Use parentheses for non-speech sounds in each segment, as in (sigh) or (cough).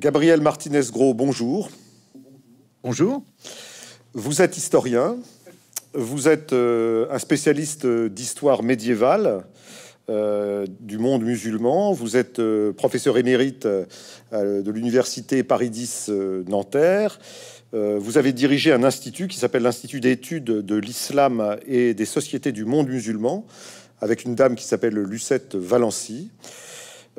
Gabriel Martinez-Gros, bonjour. Bonjour. Vous êtes historien, vous êtes euh, un spécialiste d'histoire médiévale euh, du monde musulman, vous êtes euh, professeur émérite de l'université Paris 10 Nanterre, vous avez dirigé un institut qui s'appelle l'Institut d'études de l'islam et des sociétés du monde musulman, avec une dame qui s'appelle Lucette Valency.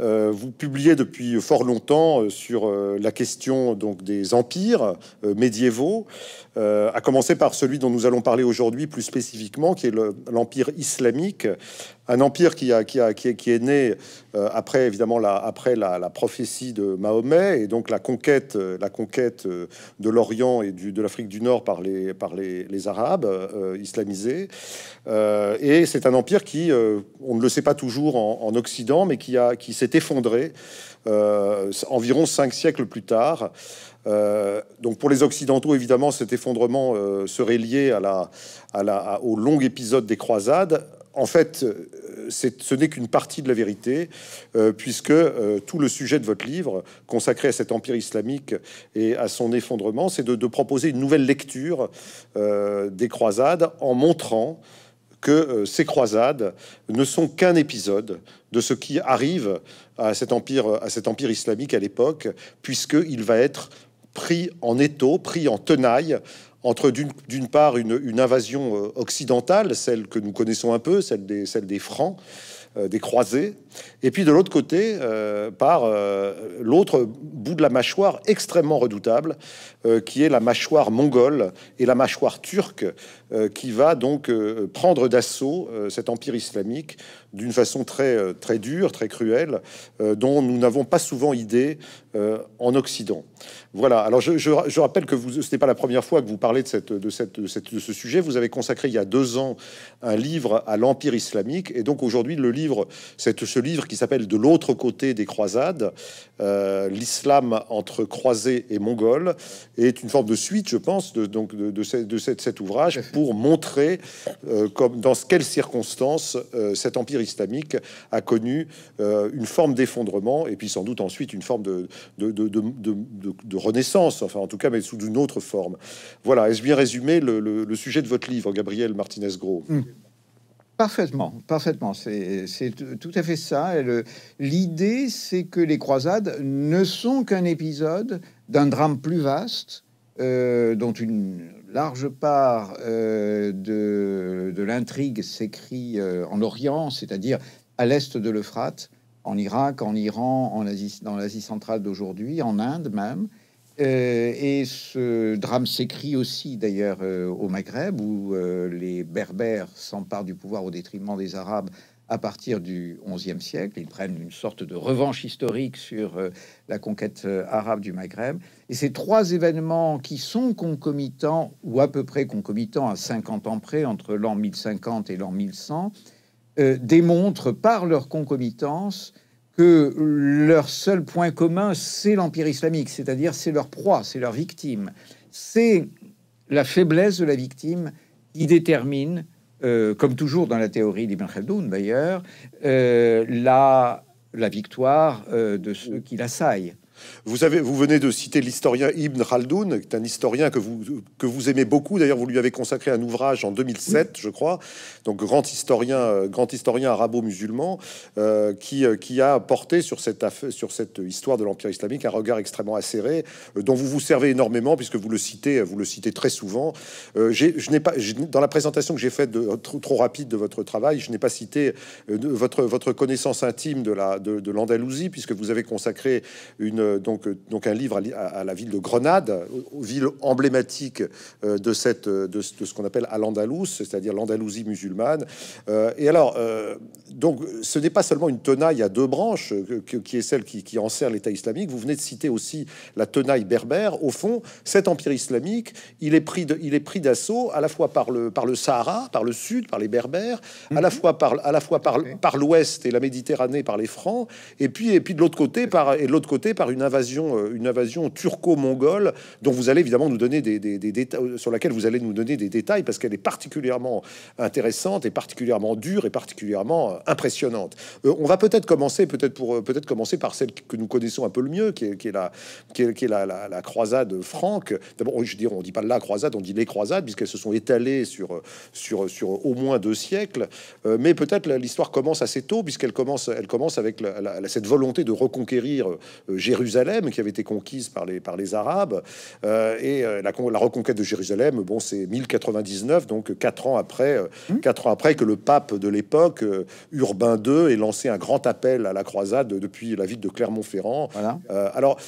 Euh, vous publiez depuis fort longtemps euh, sur euh, la question donc des empires médiévaux, à commencer par celui dont nous allons parler aujourd'hui plus spécifiquement, qui est l'empire islamique, un empire qui, a, qui, est, né euh, après évidemment la, après la, prophétie de Mahomet et donc la conquête, euh, la conquête euh, de l'Orient et du, de l'Afrique du Nord par les, par les, Arabes islamisés. et c'est un empire qui, on ne le sait pas toujours en, Occident, mais qui, qui s'est effondré environ cinq siècles plus tard. donc pour les Occidentaux, évidemment, cet effondrement serait lié à la, à la, au long épisode des croisades en fait, euh, ce n'est qu'une partie de la vérité, euh, puisque euh, tout le sujet de votre livre, consacré à cet empire islamique et à son effondrement, c'est de, proposer une nouvelle lecture des croisades en montrant que ces croisades ne sont qu'un épisode de ce qui arrive à cet empire, à cet empire islamique à l'époque, puisqu'il va être pris en étau, pris en tenaille entre d'une part une, invasion euh, occidentale, celle que nous connaissons un peu, celle des, des Francs, euh, des Croisés, et puis de l'autre côté, euh, par euh, l'autre bout de la mâchoire extrêmement redoutable, euh, qui est la mâchoire mongole et la mâchoire turque, qui va donc prendre d'assaut cet empire islamique d'une façon très, très dure, très cruelle, dont nous n'avons pas souvent idée en Occident. Voilà, alors je, rappelle que vous, ce n'est pas la première fois que vous parlez de, cette, de, cette, de, ce sujet. Vous avez consacré il y a deux ans un livre à l'empire islamique, et donc aujourd'hui le livre, cette, ce livre qui s'appelle De l'autre côté des croisades, euh, l'islam entre croisés et mongols, est une forme de suite, je pense, de, donc de, de, cet ouvrage pour montrer euh, comme, dans quelles circonstances euh, cet empire islamique a connu une forme d'effondrement et puis sans doute ensuite une forme de, de, renaissance, enfin en tout cas, mais sous une autre forme. Voilà, est-ce bien résumé le, sujet de votre livre, Gabriel Martinez-Gros hmm. Parfaitement, parfaitement. C'est tout à fait ça. L'idée, c'est que les croisades ne sont qu'un épisode d'un drame plus vaste, euh, dont une large part euh, de, l'intrigue s'écrit euh, en Orient, c'est-à-dire à, l'est de l'Euphrate, en Irak, en Iran, en Asie, dans l'Asie centrale d'aujourd'hui, en Inde même. Euh, et ce drame s'écrit aussi d'ailleurs euh, au Maghreb, où euh, les Berbères s'emparent du pouvoir au détriment des Arabes à partir du XIe siècle. Ils prennent une sorte de revanche historique sur la conquête arabe du Maghreb. Et ces trois événements qui sont concomitants, ou à peu près concomitants à 50 ans près, entre l'an 1050 et l'an 1100, démontrent par leur concomitance que leur seul point commun, c'est l'Empire islamique, c'est-à-dire c'est leur proie, c'est leur victime. C'est la faiblesse de la victime qui détermine, euh, comme toujours dans la théorie d'Ibn Khaldoun d'ailleurs, euh, la, victoire euh, de ceux qui l'assaillent. Vous, avez, vous venez de citer l'historien Ibn Khaldoun, qui est un historien que vous, que vous aimez beaucoup. D'ailleurs, vous lui avez consacré un ouvrage en 2007, je crois. Donc, grand historien, euh, grand historien arabo-musulman, euh, qui, euh, qui a porté sur cette, sur cette histoire de l'Empire islamique un regard extrêmement acéré, dont vous vous servez énormément, puisque vous le citez, vous le citez très souvent. je n'ai pas, dans la présentation que j'ai faite trop, trop, rapide de votre travail, je n'ai pas cité votre, votre connaissance intime de l'Andalousie, la, de, puisque vous avez consacré une euh, donc, euh, donc un livre à, la ville de Grenade, euh, ville emblématique de, cette, de, ce qu'on appelle à andalus cest c'est-à-dire l'Andalousie musulmane. et alors, donc, ce n'est pas seulement une tenaille à deux branches qui est celle qui, qui enserre l'État islamique. Vous venez de citer aussi la tenaille berbère. Au fond, cet empire islamique, il est pris, de, il est pris d'assaut à la fois par le, par le Sahara, par le sud, par les Berbères, à la mhm. fois par, à la fois par, par l'Ouest et la Méditerranée, par les Francs, et puis, et puis de l'autre côté par et de l'autre côté par une une invasion, euh, une invasion turco-mongole dont vous allez évidemment nous donner des, détails, euh, sur laquelle vous allez nous donner des détails parce qu'elle est particulièrement intéressante et particulièrement dure et particulièrement euh, impressionnante. on va peut-être commencer, peut-être pour peut-être commencer par celle que nous connaissons un peu le mieux, qui est, qui la, qui est, la, croisade franque. D'abord, je dirais on dit pas la croisade, on dit les croisades puisqu'elles se sont étalées sur sur sur au moins deux siècles. mais peut-être l'histoire commence assez tôt puisqu'elle commence, elle commence avec cette volonté de reconquérir Jérusalem Jérusalem qui avait été conquise par les, par les Arabes. Euh, et euh, la, reconquête de Jérusalem, bon, c'est 1099, donc quatre ans après, euh, mmh. quatre ans après que le pape de l'époque, Urbain II, ait lancé un grand appel à la croisade depuis la ville de Clermont-Ferrand. alors,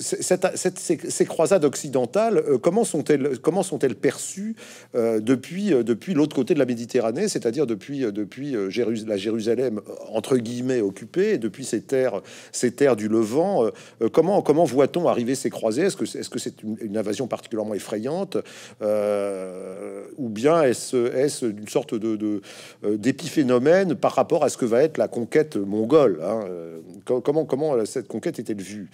ces, croisades occidentales, comment sont-elles comment sont-elles perçues depuis depuis l'autre côté de la Méditerranée, c'est-à-dire depuis depuis la Jérusalem entre guillemets occupée, depuis ces terres ces terres du Levant euh, euh, comment comment voit-on arriver ces croisés Est-ce que c'est une, invasion particulièrement effrayante euh, Ou bien est-ce une sorte de d'épiphénomène par rapport à ce que va être la conquête mongole hein, comment, comment cette conquête est-elle vue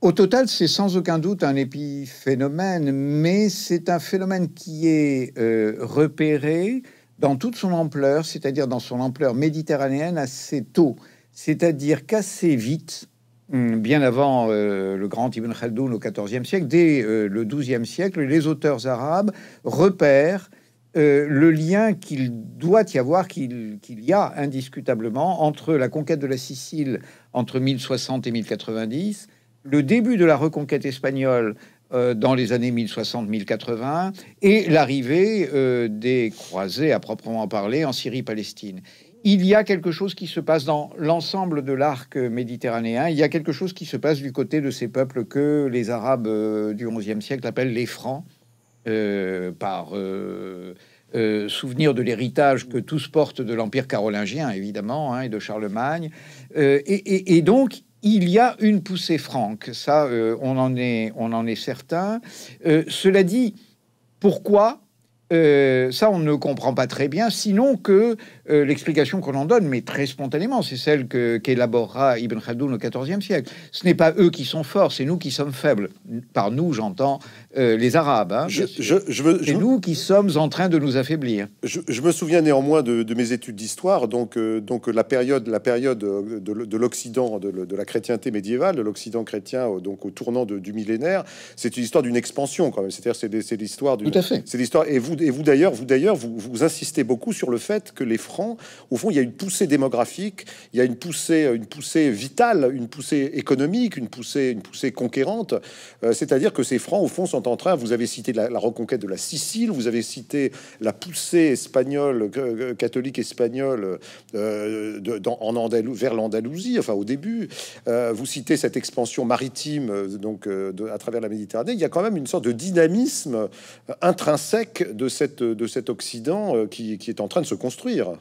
au total, c'est sans aucun doute un épiphénomène, mais c'est un phénomène qui est repéré dans toute son ampleur, c'est-à-dire dans son ampleur méditerranéenne assez tôt, c'est-à-dire qu'assez vite, Hmm, bien avant euh, le grand Ibn Khaldoun au XIVe siècle, dès euh, le XIIe siècle, les auteurs arabes repèrent euh, le lien qu'il doit y avoir, qu'il y a indiscutablement entre la conquête de la Sicile entre 1060 et 1090, le début de la reconquête espagnole dans les années 1060-1080 et l'arrivée des croisés à proprement parler en Syrie-Palestine il y a quelque chose qui se passe dans l'ensemble de l'arc méditerranéen, il y a quelque chose qui se passe du côté de ces peuples que les Arabes euh, du XIe siècle appellent les Francs, euh, par euh, souvenir de l'héritage que tous portent de l'Empire carolingien, évidemment, hein, et de Charlemagne. Et, donc, il y a une poussée franque, ça, on, en est, on en est certain. cela dit, pourquoi euh, ça, on ne comprend pas très bien, sinon que euh, l'explication qu'on en donne, mais très spontanément, c'est celle qu'élaborera Ibn Khaldoun au XIVe siècle. Ce n'est pas eux qui sont forts, c'est nous qui sommes faibles. Par nous, j'entends euh, les Arabes. Hein, je, c'est nous qui sommes en train de nous affaiblir. Je, me souviens néanmoins de, mes études d'histoire, donc, donc la période, la période de, l'Occident, de, la chrétienté médiévale, de l'Occident chrétien, donc au tournant du millénaire, c'est une histoire d'une expansion quand même. C'est-à-dire, c'est l'histoire d'une. Tout à fait. C'est l'histoire. Et vous, et vous d'ailleurs, vous d'ailleurs, vous, vous, insistez beaucoup sur le fait que les francs, au fond, il y a une poussée démographique, il y a une poussée, une poussée vitale, une poussée économique, une poussée, une poussée conquérante. Euh, c'est-à-dire que ces francs, au fond, sont en train. Vous avez cité la, reconquête de la Sicile, vous avez cité la poussée espagnole, euh, euh, catholique espagnole, de, dans, en Andalou, vers l'Andalousie. Enfin, au début, vous citez cette expansion maritime, donc, à travers la Méditerranée. Il y a quand même une sorte de dynamisme intrinsèque de de, cet Occident euh, qui, est en train de se construire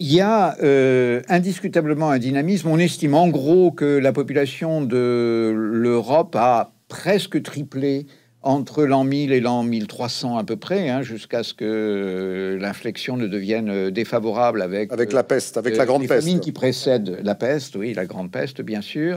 il y a euh, indiscutablement un dynamisme. On estime en gros que la population de l'Europe a presque triplé entre l'an 1000 et l'an 1300 à peu près, hein, jusqu'à ce que euh, l'inflexion ne devienne défavorable avec... Avec la peste, avec la grande peste. qui précède la peste, oui, la grande peste, bien sûr.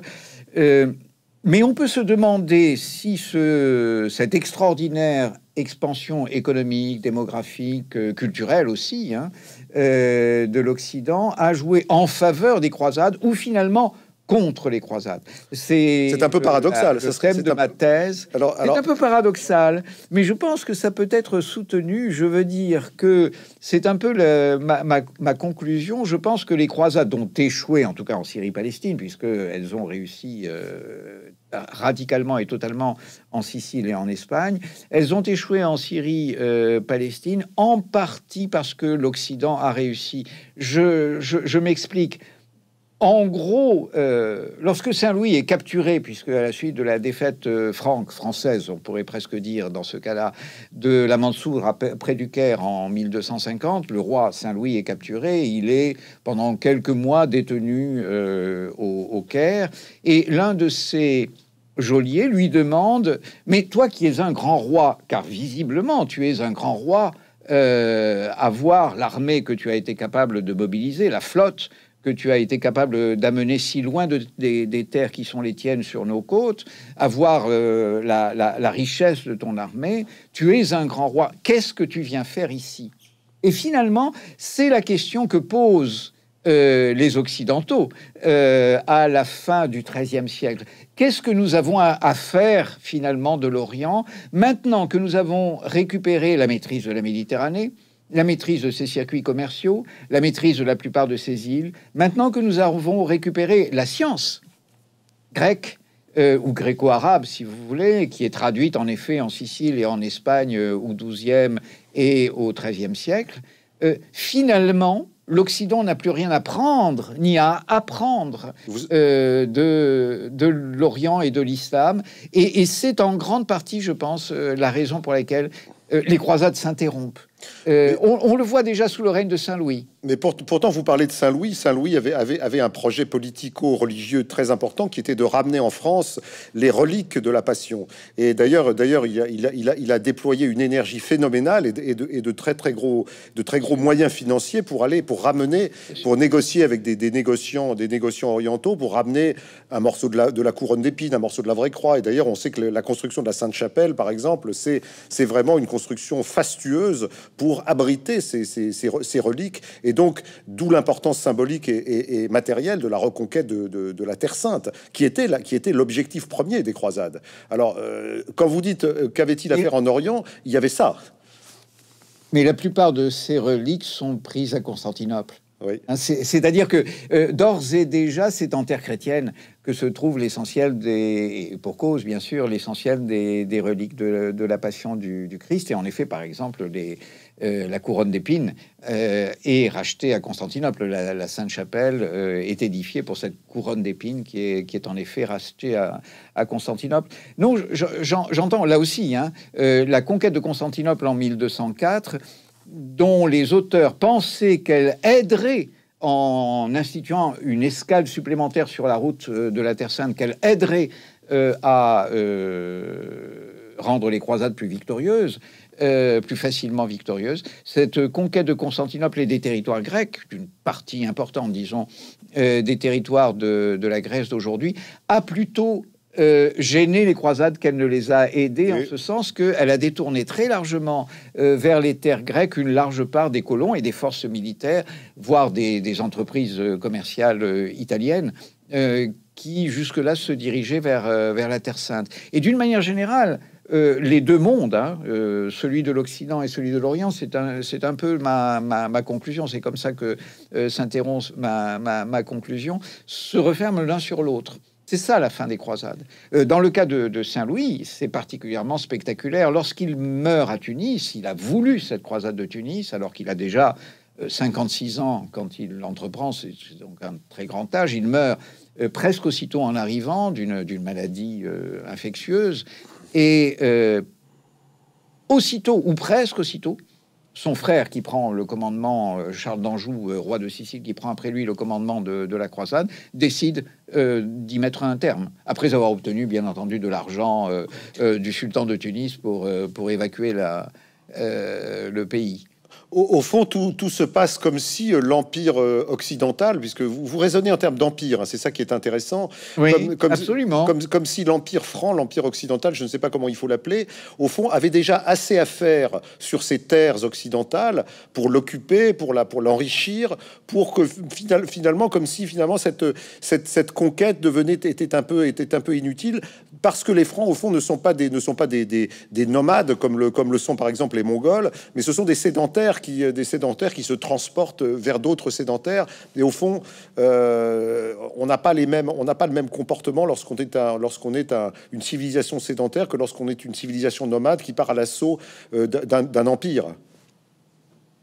Mais on peut se demander si cette extraordinaire expansion économique, démographique, euh, culturelle aussi, hein, euh, de l'Occident a joué en faveur des croisades, ou finalement contre les croisades. C'est un peu paradoxal. Ce serait de ma thèse. Alors, C'est un peu paradoxal, mais je pense que ça peut être soutenu. Je veux dire que c'est un peu ma, conclusion. Je pense que les croisades ont échoué, en tout cas en Syrie-Palestine, puisque elles ont réussi euh, radicalement et totalement en Sicile et en Espagne. Elles ont échoué en Syrie-Palestine, en partie parce que l'Occident a réussi. je, je m'explique. En gros, euh, lorsque Saint-Louis est capturé, puisque à la suite de la défaite euh, franque française, on pourrait presque dire dans ce cas-là, de la Mansour près du Caire en 1250, le roi Saint-Louis est capturé. Il est pendant quelques mois détenu euh, au, Caire, et l'un de ses geôliers lui demande "Mais toi, qui es un grand roi, car visiblement tu es un grand roi." avoir l'armée que tu as été capable de mobiliser, la flotte que tu as été capable d'amener si loin des, terres qui sont les tiennes sur nos côtes, avoir euh, la, richesse de ton armée. Tu es un grand roi. Qu'est-ce que tu viens faire ici Et finalement, c'est la question que posent euh, les Occidentaux euh, à la fin du XIIIe siècle. Qu'est-ce que nous avons à faire finalement de l'Orient maintenant que nous avons récupéré la maîtrise de la Méditerranée la maîtrise de ces circuits commerciaux, la maîtrise de la plupart de ces îles. Maintenant que nous avons récupéré la science grecque euh, ou gréco-arabe, si vous voulez, qui est traduite en effet en Sicile et en Espagne euh, au XIIe et au XIIIe siècle, euh, finalement, l'Occident n'a plus rien à prendre, ni à apprendre de, de l'Orient et de l'islam. Et, c'est en grande partie, je pense, la raison pour laquelle les croisades s'interrompent. Euh, on, le voit déjà sous le règne de Saint-Louis. Mais pourtant, vous parlez de Saint-Louis. Saint-Louis avait, un projet politico-religieux très important qui était de ramener en France les reliques de la Passion. Et d'ailleurs, il, a, déployé une énergie phénoménale et, de, très, gros, moyens financiers pour aller, pour ramener, pour négocier avec des, négociants, des négociants orientaux, pour ramener un morceau de la, de la couronne d'épines, un morceau de la vraie croix. Et d'ailleurs, on sait que la construction de la Sainte-Chapelle, par exemple, c'est vraiment une construction fastueuse pour abriter ces, reliques. Et donc, d'où l'importance symbolique et, matérielle de la reconquête de, la Terre Sainte, qui était, qui l'objectif premier des croisades. Alors, euh, quand vous dites euh, qu'avait-il à faire en Orient, il y avait ça. Mais la plupart de ces reliques sont prises à Constantinople. Oui. Hein, c'est-à-dire que euh, d'ores et déjà, c'est en terre chrétienne que se trouve l'essentiel des, pour cause bien sûr, l'essentiel des, reliques de, la Passion du, du Christ. Et en effet, par exemple, les, euh, la couronne d'épines est euh, rachetée à Constantinople. La, Sainte-Chapelle euh, est édifiée pour cette couronne d'épines qui est, en effet rachetée à, Constantinople. Non, j'entends là aussi hein, la conquête de Constantinople en 1204, dont les auteurs pensaient qu'elle aiderait en instituant une escale supplémentaire sur la route de la Terre Sainte, qu'elle aiderait à rendre les croisades plus victorieuses. Euh, plus facilement victorieuse. Cette conquête de Constantinople et des territoires grecs, d'une partie importante, disons, euh, des territoires de, la Grèce d'aujourd'hui, a plutôt euh, gêné les croisades qu'elle ne les a aidées, en ce sens qu'elle a détourné très largement vers les terres grecques une large part des colons et des forces militaires, voire des, entreprises commerciales italiennes. qui jusque-là se dirigeaient vers, vers la Terre Sainte. Et d'une manière générale, euh, les deux mondes, hein, euh, celui de l'Occident et celui de l'Orient, c'est un, peu ma, conclusion, c'est comme ça que euh, s'interrompt ma, ma, conclusion, se referment l'un sur l'autre. C'est ça la fin des croisades. dans le cas de, de Saint-Louis, c'est particulièrement spectaculaire. Lorsqu'il meurt à Tunis, il a voulu cette croisade de Tunis, alors qu'il a déjà 56 ans quand il l'entreprend, c'est donc un très grand âge, il meurt presque aussitôt en arrivant d'une maladie infectieuse. Et euh, aussitôt, ou presque aussitôt, son frère qui prend le commandement, euh, Charles d'Anjou, euh, roi de Sicile, qui prend après lui le commandement de, la croisade, décide d'y mettre un terme, après avoir obtenu, bien entendu, de l'argent du sultan de Tunis pour, pour évacuer la, le pays au, fond, tout, se passe comme si euh, l'Empire euh, occidental, puisque vous, raisonnez en termes d'Empire, hein, c'est ça qui est intéressant, comme, absolument. Comme, si l'Empire franc, l'Empire occidental, je ne sais pas comment il faut l'appeler, au fond, avait déjà assez à faire sur ces terres occidentales pour l'occuper, pour l'enrichir, pour, pour que finalement, comme si finalement cette, cette, conquête devenait, était, un peu, était un peu inutile, parce que les Francs, au fond, ne sont pas des, ne sont pas des, des nomades comme le, comme le sont par exemple les Mongols, mais ce sont des sédentaires qui, euh, des sédentaires qui se transportent euh, vers d'autres sédentaires. Et au fond, euh, on n'a pas les mêmes, on n'a pas le même comportement lorsqu'on est, un, lorsqu'on est une civilisation sédentaire que lorsqu'on est une civilisation nomade qui part à l'assaut d'un, empire.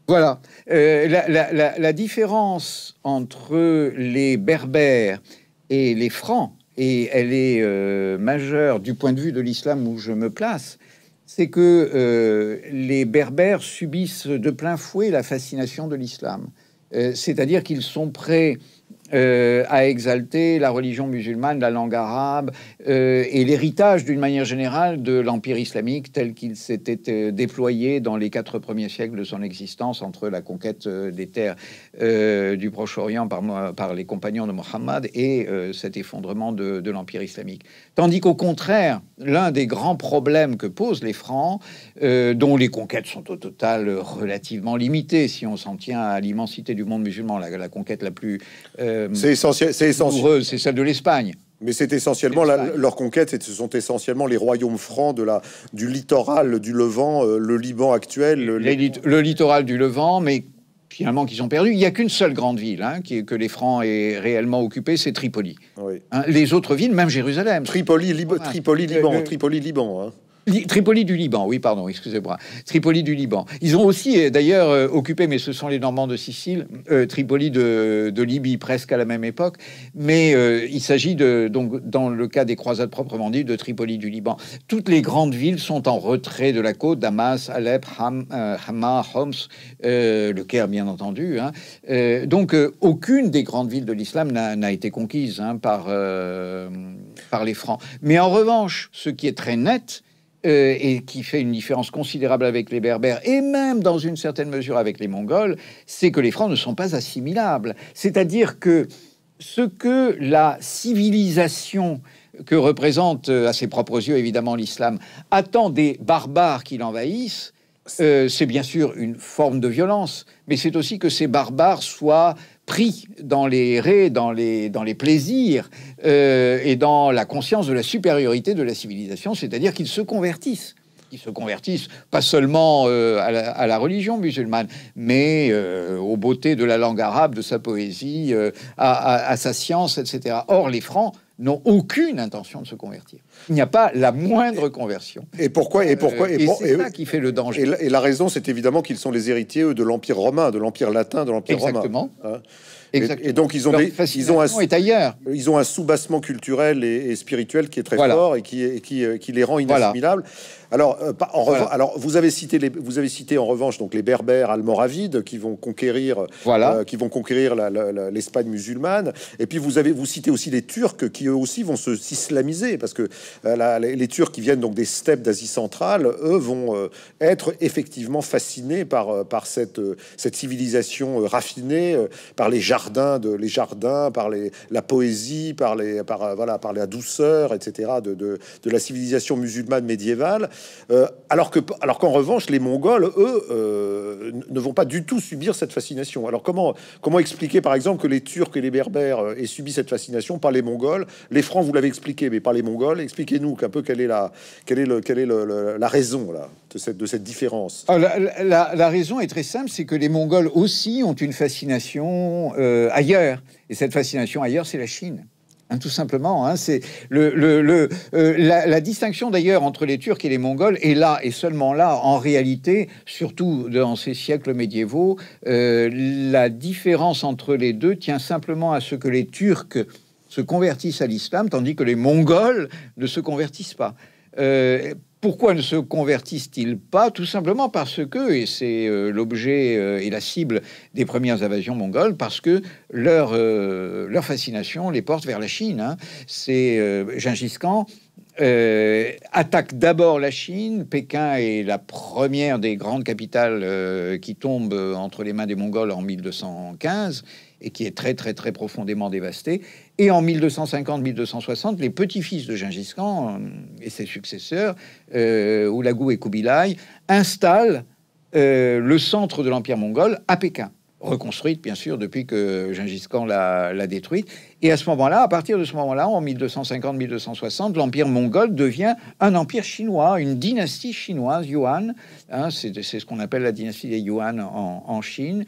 Voilà. la, différence entre les Berbères et les Francs, et elle est majeure du point de vue de l'islam où je me place, c'est que euh, les Berbères subissent de plein fouet la fascination de l'islam. Euh, c'est-à-dire qu'ils sont prêts euh, à exalter la religion musulmane, la langue arabe et l'héritage d'une manière générale de l'Empire islamique tel qu'il s'était déployé dans les quatre premiers siècles de son existence entre la conquête des terres du Proche-Orient par, les compagnons de Mohammed et cet effondrement de l'Empire islamique. Tandis qu'au contraire, l'un des grands problèmes que posent les Francs, euh, dont les conquêtes sont au total relativement limitées, si on s'en tient à l'immensité du monde musulman, la, conquête la plus euh, c'est essentiel, c'est essentiel. c'est celle de l'Espagne. Mais c'est essentiellement leur conquête, ce sont essentiellement les royaumes francs de la, du littoral du Levant, euh, le Liban actuel. le littoral du Levant, mais finalement qu'ils ont perdu. Il n'y a qu'une seule grande ville hein, que les Francs aient réellement occupée, c'est Tripoli. Hein, les autres villes, même Jérusalem. Tripoli, Tripoli, Liban. Tripoli, Liban. Hein. Tripoli du Liban, oui, pardon, excusez-moi. Tripoli du Liban. Ils ont aussi, euh, d'ailleurs, euh, occupé, mais ce sont les Normands de Sicile, euh, Tripoli de, Libye, presque à la même époque. Mais il s'agit, donc, dans le cas des croisades proprement dites, de Tripoli du Liban. Toutes les grandes villes sont en retrait de la côte Damas, Alep, Hama, Homs, le Caire, bien entendu. Hein. donc, aucune des grandes villes de l'islam n'a été conquise hein, par, par les Francs. Mais en revanche, ce qui est très net, euh, et qui fait une différence considérable avec les Berbères et même dans une certaine mesure avec les Mongols, c'est que les Francs ne sont pas assimilables. C'est-à-dire que ce que la civilisation que représente euh, à ses propres yeux évidemment l'islam attend des barbares qui l'envahissent, euh, c'est bien sûr une forme de violence, mais c'est aussi que ces barbares soient pris dans les raies, dans les, dans les plaisirs euh, et dans la conscience de la supériorité de la civilisation, c'est-à-dire qu'ils se convertissent. Ils se convertissent pas seulement euh, à, la, religion musulmane, mais euh, aux beautés de la langue arabe, de sa poésie, à, à, sa science, etc. Or, les Francs n'ont aucune intention de se convertir. Il n'y a pas la moindre conversion. Et pourquoi Et pourquoi Et, c'est ça qui fait le danger. Et la, raison, c'est évidemment qu'ils sont les héritiers eux, de l'empire romain, de l'empire latin, de l'empire romain. Exactement. Hein et, donc ils ont, des, ils ont un, ailleurs. Ils ont un soubassement culturel et, spirituel qui est très fort et qui, euh, qui, les rend inassimilables. Alors, euh, en vous avez cité vous avez cité en revanche donc les Berbères almoravides qui vont conquérir, euh, qui vont conquérir l'Espagne musulmane. Et puis vous avez vous citez aussi les Turcs qui eux aussi vont se s'islamiser parce que euh, les, Turcs qui viennent donc des steppes d'Asie centrale, eux vont être effectivement fascinés par par cette civilisation raffinée, par les jardins les jardins, par la poésie, par par la douceur, etc. de la civilisation musulmane médiévale. Euh, alors que, alors qu'en revanche, les Mongols, eux, euh, ne vont pas du tout subir cette fascination. Alors comment, expliquer, par exemple, que les Turcs et les Berbères euh, aient subi cette fascination par les Mongols Les Francs, vous l'avez expliqué, mais par les Mongols, expliquez-nous un peu quelle est la, raison de cette, différence. Ah, la, raison est très simple, c'est que les Mongols aussi ont une fascination ailleurs, et cette fascination ailleurs, c'est la Chine. Hein, tout simplement, hein, c'est le, euh, la, distinction d'ailleurs entre les Turcs et les Mongols est là et seulement là. En réalité, surtout dans ces siècles médiévaux, euh, la différence entre les deux tient simplement à ce que les Turcs se convertissent à l'islam, tandis que les Mongols ne se convertissent pas. Euh, pourquoi ne se convertissent-ils pas Tout simplement parce que, et c'est euh, l'objet euh, et la cible des premières invasions mongoles, parce que leur, euh, leur fascination les porte vers la Chine. Hein. C'est Gengis Khan. attaque d'abord la Chine. Pékin est la première des grandes capitales qui tombe entre les mains des Mongols en 1215 et qui est très très très profondément dévastée. Et en 1250-1260, les petits-fils de Gengis Khan euh, et ses successeurs, euh, Oulagou et Kubilai, installent euh, le centre de l'Empire mongol à Pékin reconstruite, bien sûr, depuis que Gengis Khan l'a détruite. Et à ce moment-là, à partir de ce moment-là, en 1250-1260, l'empire mongol devient un empire chinois, une dynastie chinoise, Yuan. Hein, c'est ce qu'on appelle la dynastie des Yuan en Chine.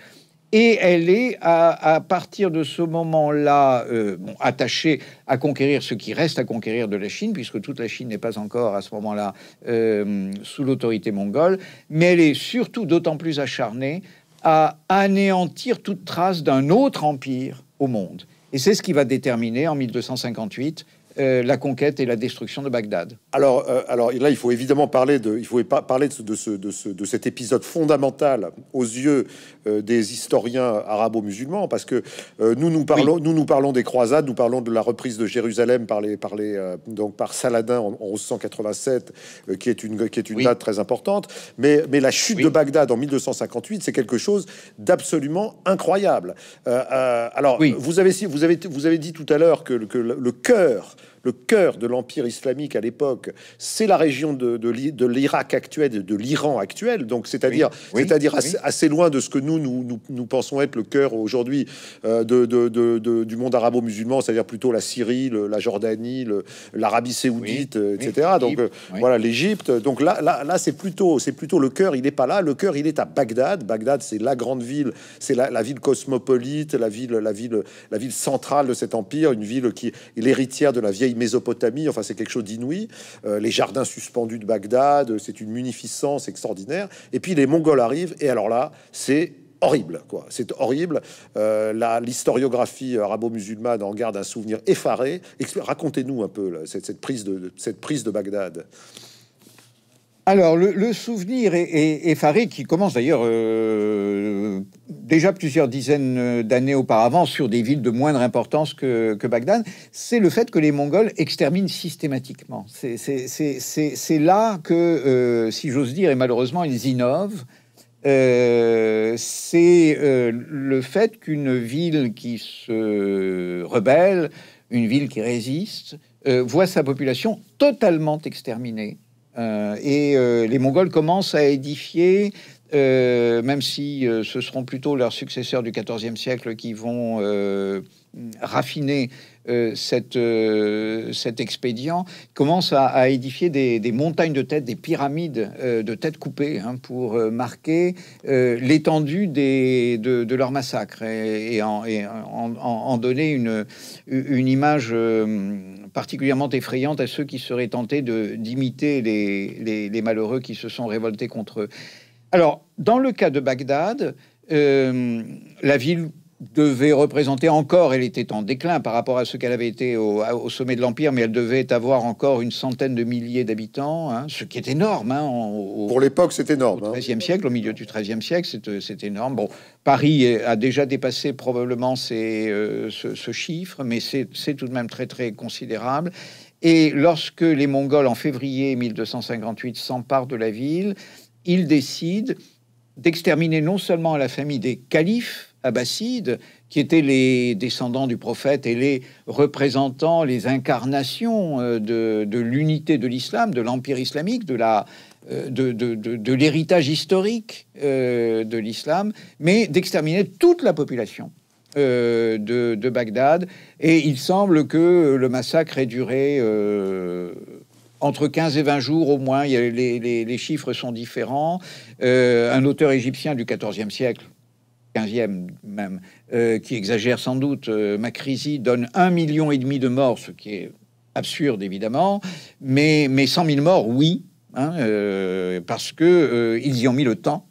Et elle est, à, partir de ce moment-là, euh, attachée à conquérir ce qui reste à conquérir de la Chine, puisque toute la Chine n'est pas encore à ce moment-là euh, sous l'autorité mongole, mais elle est surtout d'autant plus acharnée à anéantir toute trace d'un autre empire au monde. Et c'est ce qui va déterminer en 1258 euh, la conquête et la destruction de Bagdad. Euh, alors, là, il faut évidemment parler de, il faut pas parler de, ce, de, cet épisode fondamental aux yeux euh, des historiens arabo-musulmans, parce que euh, nous nous parlons, nous nous parlons des croisades, nous parlons de la reprise de Jérusalem par les, par les, donc par Saladin en, 1187, qui est une, qui est une date très importante. Mais, mais la chute de Bagdad en 1258, c'est quelque chose d'absolument incroyable. alors, vous avez, vous avez, vous avez dit tout à l'heure que, le cœur le cœur de l'Empire islamique à l'époque, c'est la région de, de l'Irak actuel, de l'Iran actuel, donc c'est-à-dire assez, loin de ce que nous, nous, nous, pensons être le cœur aujourd'hui euh, de, de, de, du monde arabo-musulman, c'est-à-dire plutôt la Syrie, la Jordanie, l'Arabie saoudite, etc. donc euh, voilà l'Égypte. Donc là, là, là c'est plutôt, c'est plutôt le cœur, il n'est pas là, le cœur, il est à Bagdad. Bagdad, c'est la grande ville, c'est la, la, ville cosmopolite, la ville, la, ville, la ville centrale de cet empire, une ville qui est l'héritière de la vieille Mésopotamie, enfin c'est quelque chose d'inouï. Euh, les jardins suspendus de Bagdad, c'est une munificence extraordinaire. Et puis les Mongols arrivent, et alors là, c'est horrible, quoi. C'est horrible. Euh, L'historiographie arabo-musulmane en garde un souvenir effaré. Racontez-nous un peu prise de, cette prise de Bagdad. Alors, le, souvenir effaré, qui commence d'ailleurs euh, déjà plusieurs dizaines d'années auparavant sur des villes de moindre importance que, Bagdad, c'est le fait que les Mongols exterminent systématiquement. C'est là que, euh, si j'ose dire, et malheureusement, ils innovent. Euh, c'est le fait qu'une ville qui se rebelle, une ville qui résiste, voit sa population totalement exterminée euh, et euh, les Mongols commencent à édifier euh, même si ce seront plutôt leurs successeurs du XIVe siècle qui vont raffiner cette, cet expédient, commencent à, à édifier des, montagnes de têtes, des pyramides de têtes coupées, hein, pour marquer l'étendue de, de, leur massacre et, en, en, en, donner une, une image particulièrement effrayante à ceux qui seraient tentés d'imiter les, malheureux qui se sont révoltés contre eux. Alors, dans le cas de Bagdad, euh, la ville devait représenter encore, elle était en déclin par rapport à ce qu'elle avait été au, sommet de l'Empire, mais elle devait avoir encore une centaine de milliers d'habitants, hein, ce qui est énorme. Hein, Pour l'époque, c'est énorme. Au hein. XIIIe siècle, au milieu du XIIIe siècle, c'est euh, énorme. Bon, Paris a déjà dépassé probablement euh, ce, chiffre, mais c'est tout de même très très considérable. Et lorsque les Mongols, en février 1258, s'emparent de la ville, ils décident d'exterminer non seulement la famille des califes, Abbasides, qui étaient les descendants du prophète et les représentants, les incarnations euh, de, l'unité de l'islam, de l'empire islamique, de la euh, de, l'héritage historique euh, de l'islam, mais d'exterminer toute la population de, Bagdad. Et il semble que le massacre ait duré entre 15 et 20 jours au moins, les, chiffres sont différents. un auteur égyptien du XIVe siècle, 15 même, euh, qui exagère sans doute, euh, ma crise donne un million et demi de morts, ce qui est absurde évidemment, mais, mais 100 000 morts, oui, hein, euh, que parce qu'ils y ont mis le temps.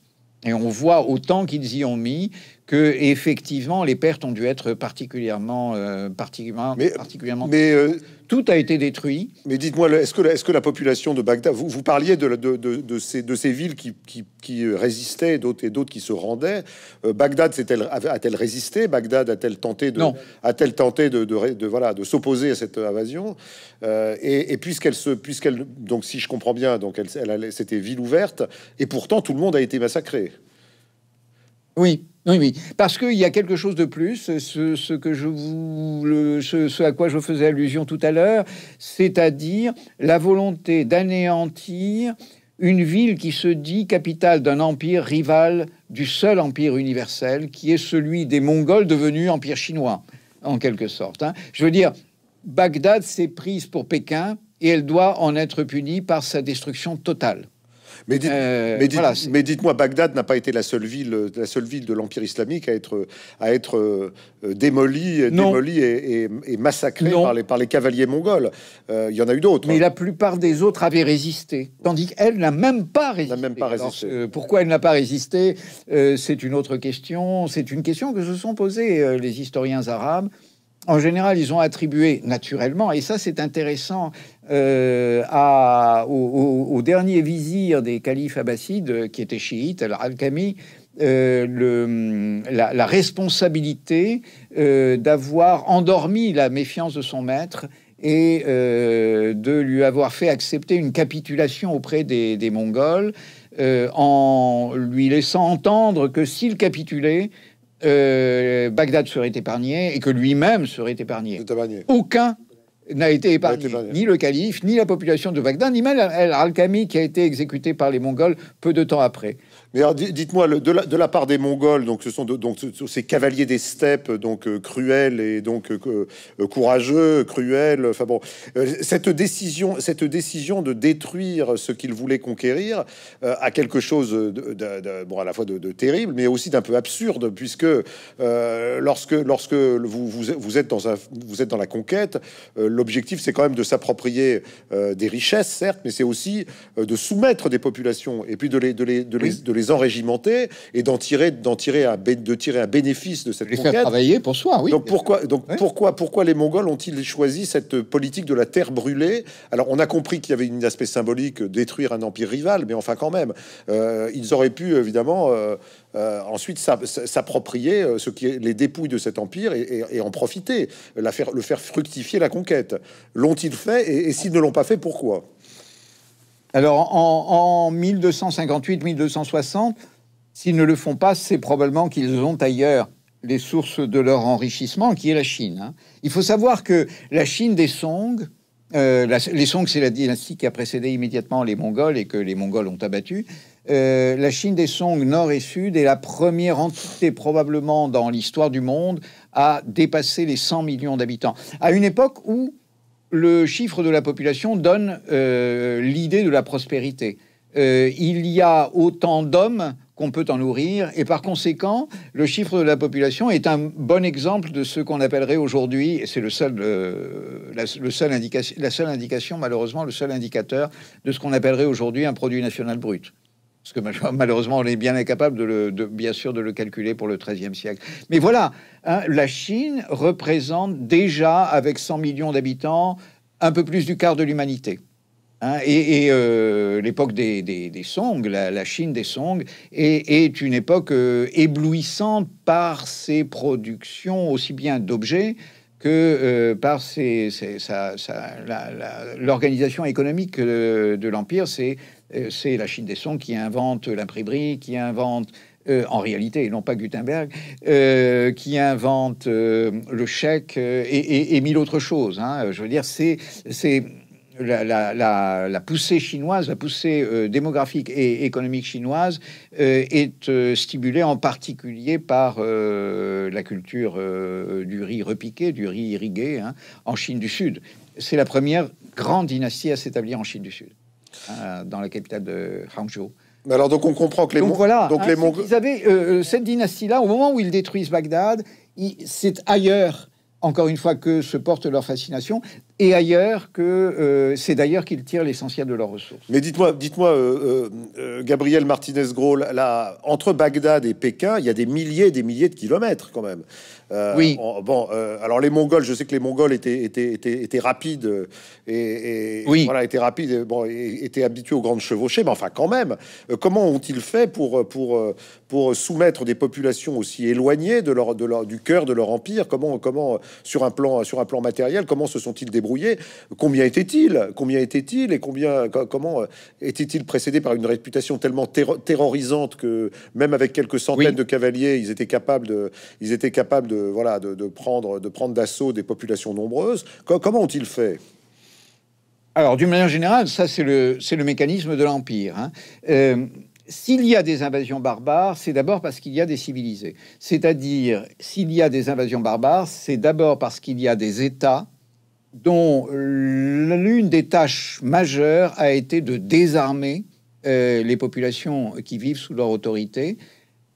Et on voit autant qu'ils y ont mis que effectivement les pertes ont dû être particulièrement, euh, particulièrement, mais, particulièrement. Mais euh, tout a été détruit. Mais dites-moi, est-ce que, est que, la population de Bagdad, vous, vous parliez de, de, ces, de ces villes qui, euh, résistaient d'autres et d'autres qui se rendaient. Bagdad a-t-elle résisté Bagdad a-t-elle tenté de, a-t-elle tenté de, de, voilà de s'opposer à cette invasion Et, puisqu'elle se, puisqu'elle donc si je comprends bien, donc elle c'était ville ouverte et pourtant tout le monde a été massacré. Oui, oui, oui, parce qu'il y a quelque chose de plus, ce, que à quoi je faisais allusion tout à l'heure, c'est-à-dire la volonté d'anéantir une ville qui se dit capitale d'un empire rival du seul empire universel, qui est celui des Mongols devenus empire chinois, en quelque sorte. Hein. Je veux dire, Bagdad s'est prise pour Pékin et elle doit en être punie par sa destruction totale. Mais, dites, euh, moi Bagdad n'a pas été la seule ville, la seule ville de l'Empire islamique à être, à être euh, démolie, démolie et, massacrée par les, cavaliers mongols. Euh, il y en a eu d'autres. Mais hein. la plupart des autres avaient résisté, tandis qu'elle n'a même pas résisté. pourquoi elle n'a pas résisté C'est une autre question. C'est une question que se sont posées les historiens arabes. En général, ils ont attribué naturellement, et ça c'est intéressant, euh, à, au, dernier vizir des califes abbassides, euh, qui était chiite, al khami euh, la, responsabilité d'avoir endormi la méfiance de son maître et de lui avoir fait accepter une capitulation auprès des, des Mongols en lui laissant entendre que s'il capitulait, Bagdad serait épargné et que lui-même serait épargné. Aucun n'a été épargné. Ni le calife, ni la population de Bagdad, ni même al khami qui a été exécuté par les Mongols peu de temps après. Mais dites-moi, de la, part des Mongols, donc ce sont donc ces cavaliers des steppes, donc euh, cruels et donc euh, euh, courageux, cruels. Enfin bon, cette décision, cette décision de détruire ce qu'ils voulaient conquérir a quelque chose, bon, à la fois de, terrible, mais aussi d'un peu absurde, puisque lorsque lorsque vous, vous, êtes dans un, vous êtes dans la conquête, l'objectif c'est quand même de s'approprier des richesses, certes, mais c'est aussi de soumettre des populations et puis de les de les les enrégimenter et d'en tirer, d'en tirer à, de tirer un bénéfice de cette les conquête. travailler pour soi, oui. Donc pourquoi, donc pourquoi, pourquoi les Mongols ont-ils choisi cette politique de la terre brûlée Alors on a compris qu'il y avait une aspect symbolique, détruire un empire rival, mais enfin quand même, euh, ils auraient pu évidemment euh, euh, ensuite s'approprier ce qui est les dépouilles de cet empire et, en profiter, la faire, le faire fructifier la conquête. L'ont-ils fait et s'ils ne l'ont pas fait, pourquoi alors en, 1258-1260, s'ils ne le font pas, c'est probablement qu'ils ont ailleurs les sources de leur enrichissement, qui est la Chine. Hein. Il faut savoir que la Chine des Song, euh, les Song, c'est la dynastie qui a précédé immédiatement les Mongols et que les Mongols ont abattu. Euh, la Chine des Song, nord et sud, est la première entité probablement dans l'histoire du monde à dépasser les 100 millions d'habitants. À une époque où le chiffre de la population donne euh, l'idée de la prospérité. Euh, il y a autant d'hommes qu'on peut en nourrir, et par conséquent, le chiffre de la population est un bon exemple de ce qu'on appellerait aujourd'hui, et c'est le seul, euh, le seul la seule indication, malheureusement, le seul indicateur de ce qu'on appellerait aujourd'hui un produit national brut parce que (laughs) malheureusement, on est bien incapable, de, le, bien sûr, de le calculer pour le XIIIe siècle. Mais voilà, hein, la Chine représente déjà, avec 100 millions d'habitants, un peu plus du quart de l'humanité. Hein, et, euh, l'époque des, Song, la, Chine des Song, est, est une époque euh, éblouissante par ses productions, aussi bien d'objets que euh, par l'organisation économique euh, de l'Empire. C'est euh, c'est la Chine des sons qui invente l'imprimerie, qui invente euh, en réalité, et non pas Gutenberg, euh, qui invente le chèque et, mille autres choses. Hein. Je veux dire, c'est la, poussée chinoise, la poussée démographique et économique chinoise est stimulée en particulier par la culture du riz repiqué, du riz irrigué hein, en Chine du Sud. C'est la première grande dynastie à s'établir en Chine du Sud. Euh, dans la capitale de Hangzhou. Mais alors donc on comprend que les donc voilà, donc ah, les ils avaient euh, euh, cette dynastie-là au moment où ils détruisent Bagdad, c'est ailleurs encore une fois que se porte leur fascination et ailleurs que c'est d'ailleurs qu'ils tirent l'essentiel de leurs ressources. Mais dites-moi, dites-moi, Gabriel Martinez Gros, là, entre Bagdad et Pékin, il y a des milliers, des milliers de kilomètres quand même. Euh, oui. bon, euh, alors les Mongols, je sais que les Mongols étaient, étaient, étaient, rapides euh, et, oui. voilà, étaient rapides, bon, étaient habitués aux grandes chevauchées, mais enfin quand même, comment ont-ils fait pour, pour, pour soumettre des populations aussi éloignées de leur, de leur, du cœur de leur empire Comment, comment sur un plan, sur un plan matériel, comment se sont-ils débrouillés Combien étaient-ils Combien étaient-ils et combien comment étaient-ils précédés par une réputation tellement terrorisante que même avec quelques centaines de cavaliers, ils étaient capables de, ils étaient capables de voilà, de, prendre de prendre d'assaut des populations nombreuses. comment ont-ils fait Alors, d'une manière générale, ça, c'est le, le mécanisme de l'Empire. Hein. Euh, s'il y a des invasions barbares, c'est d'abord parce qu'il y a des civilisés. C'est-à-dire, s'il y a des invasions barbares, c'est d'abord parce qu'il y a des États dont l'une des tâches majeures a été de désarmer euh, les populations qui vivent sous leur autorité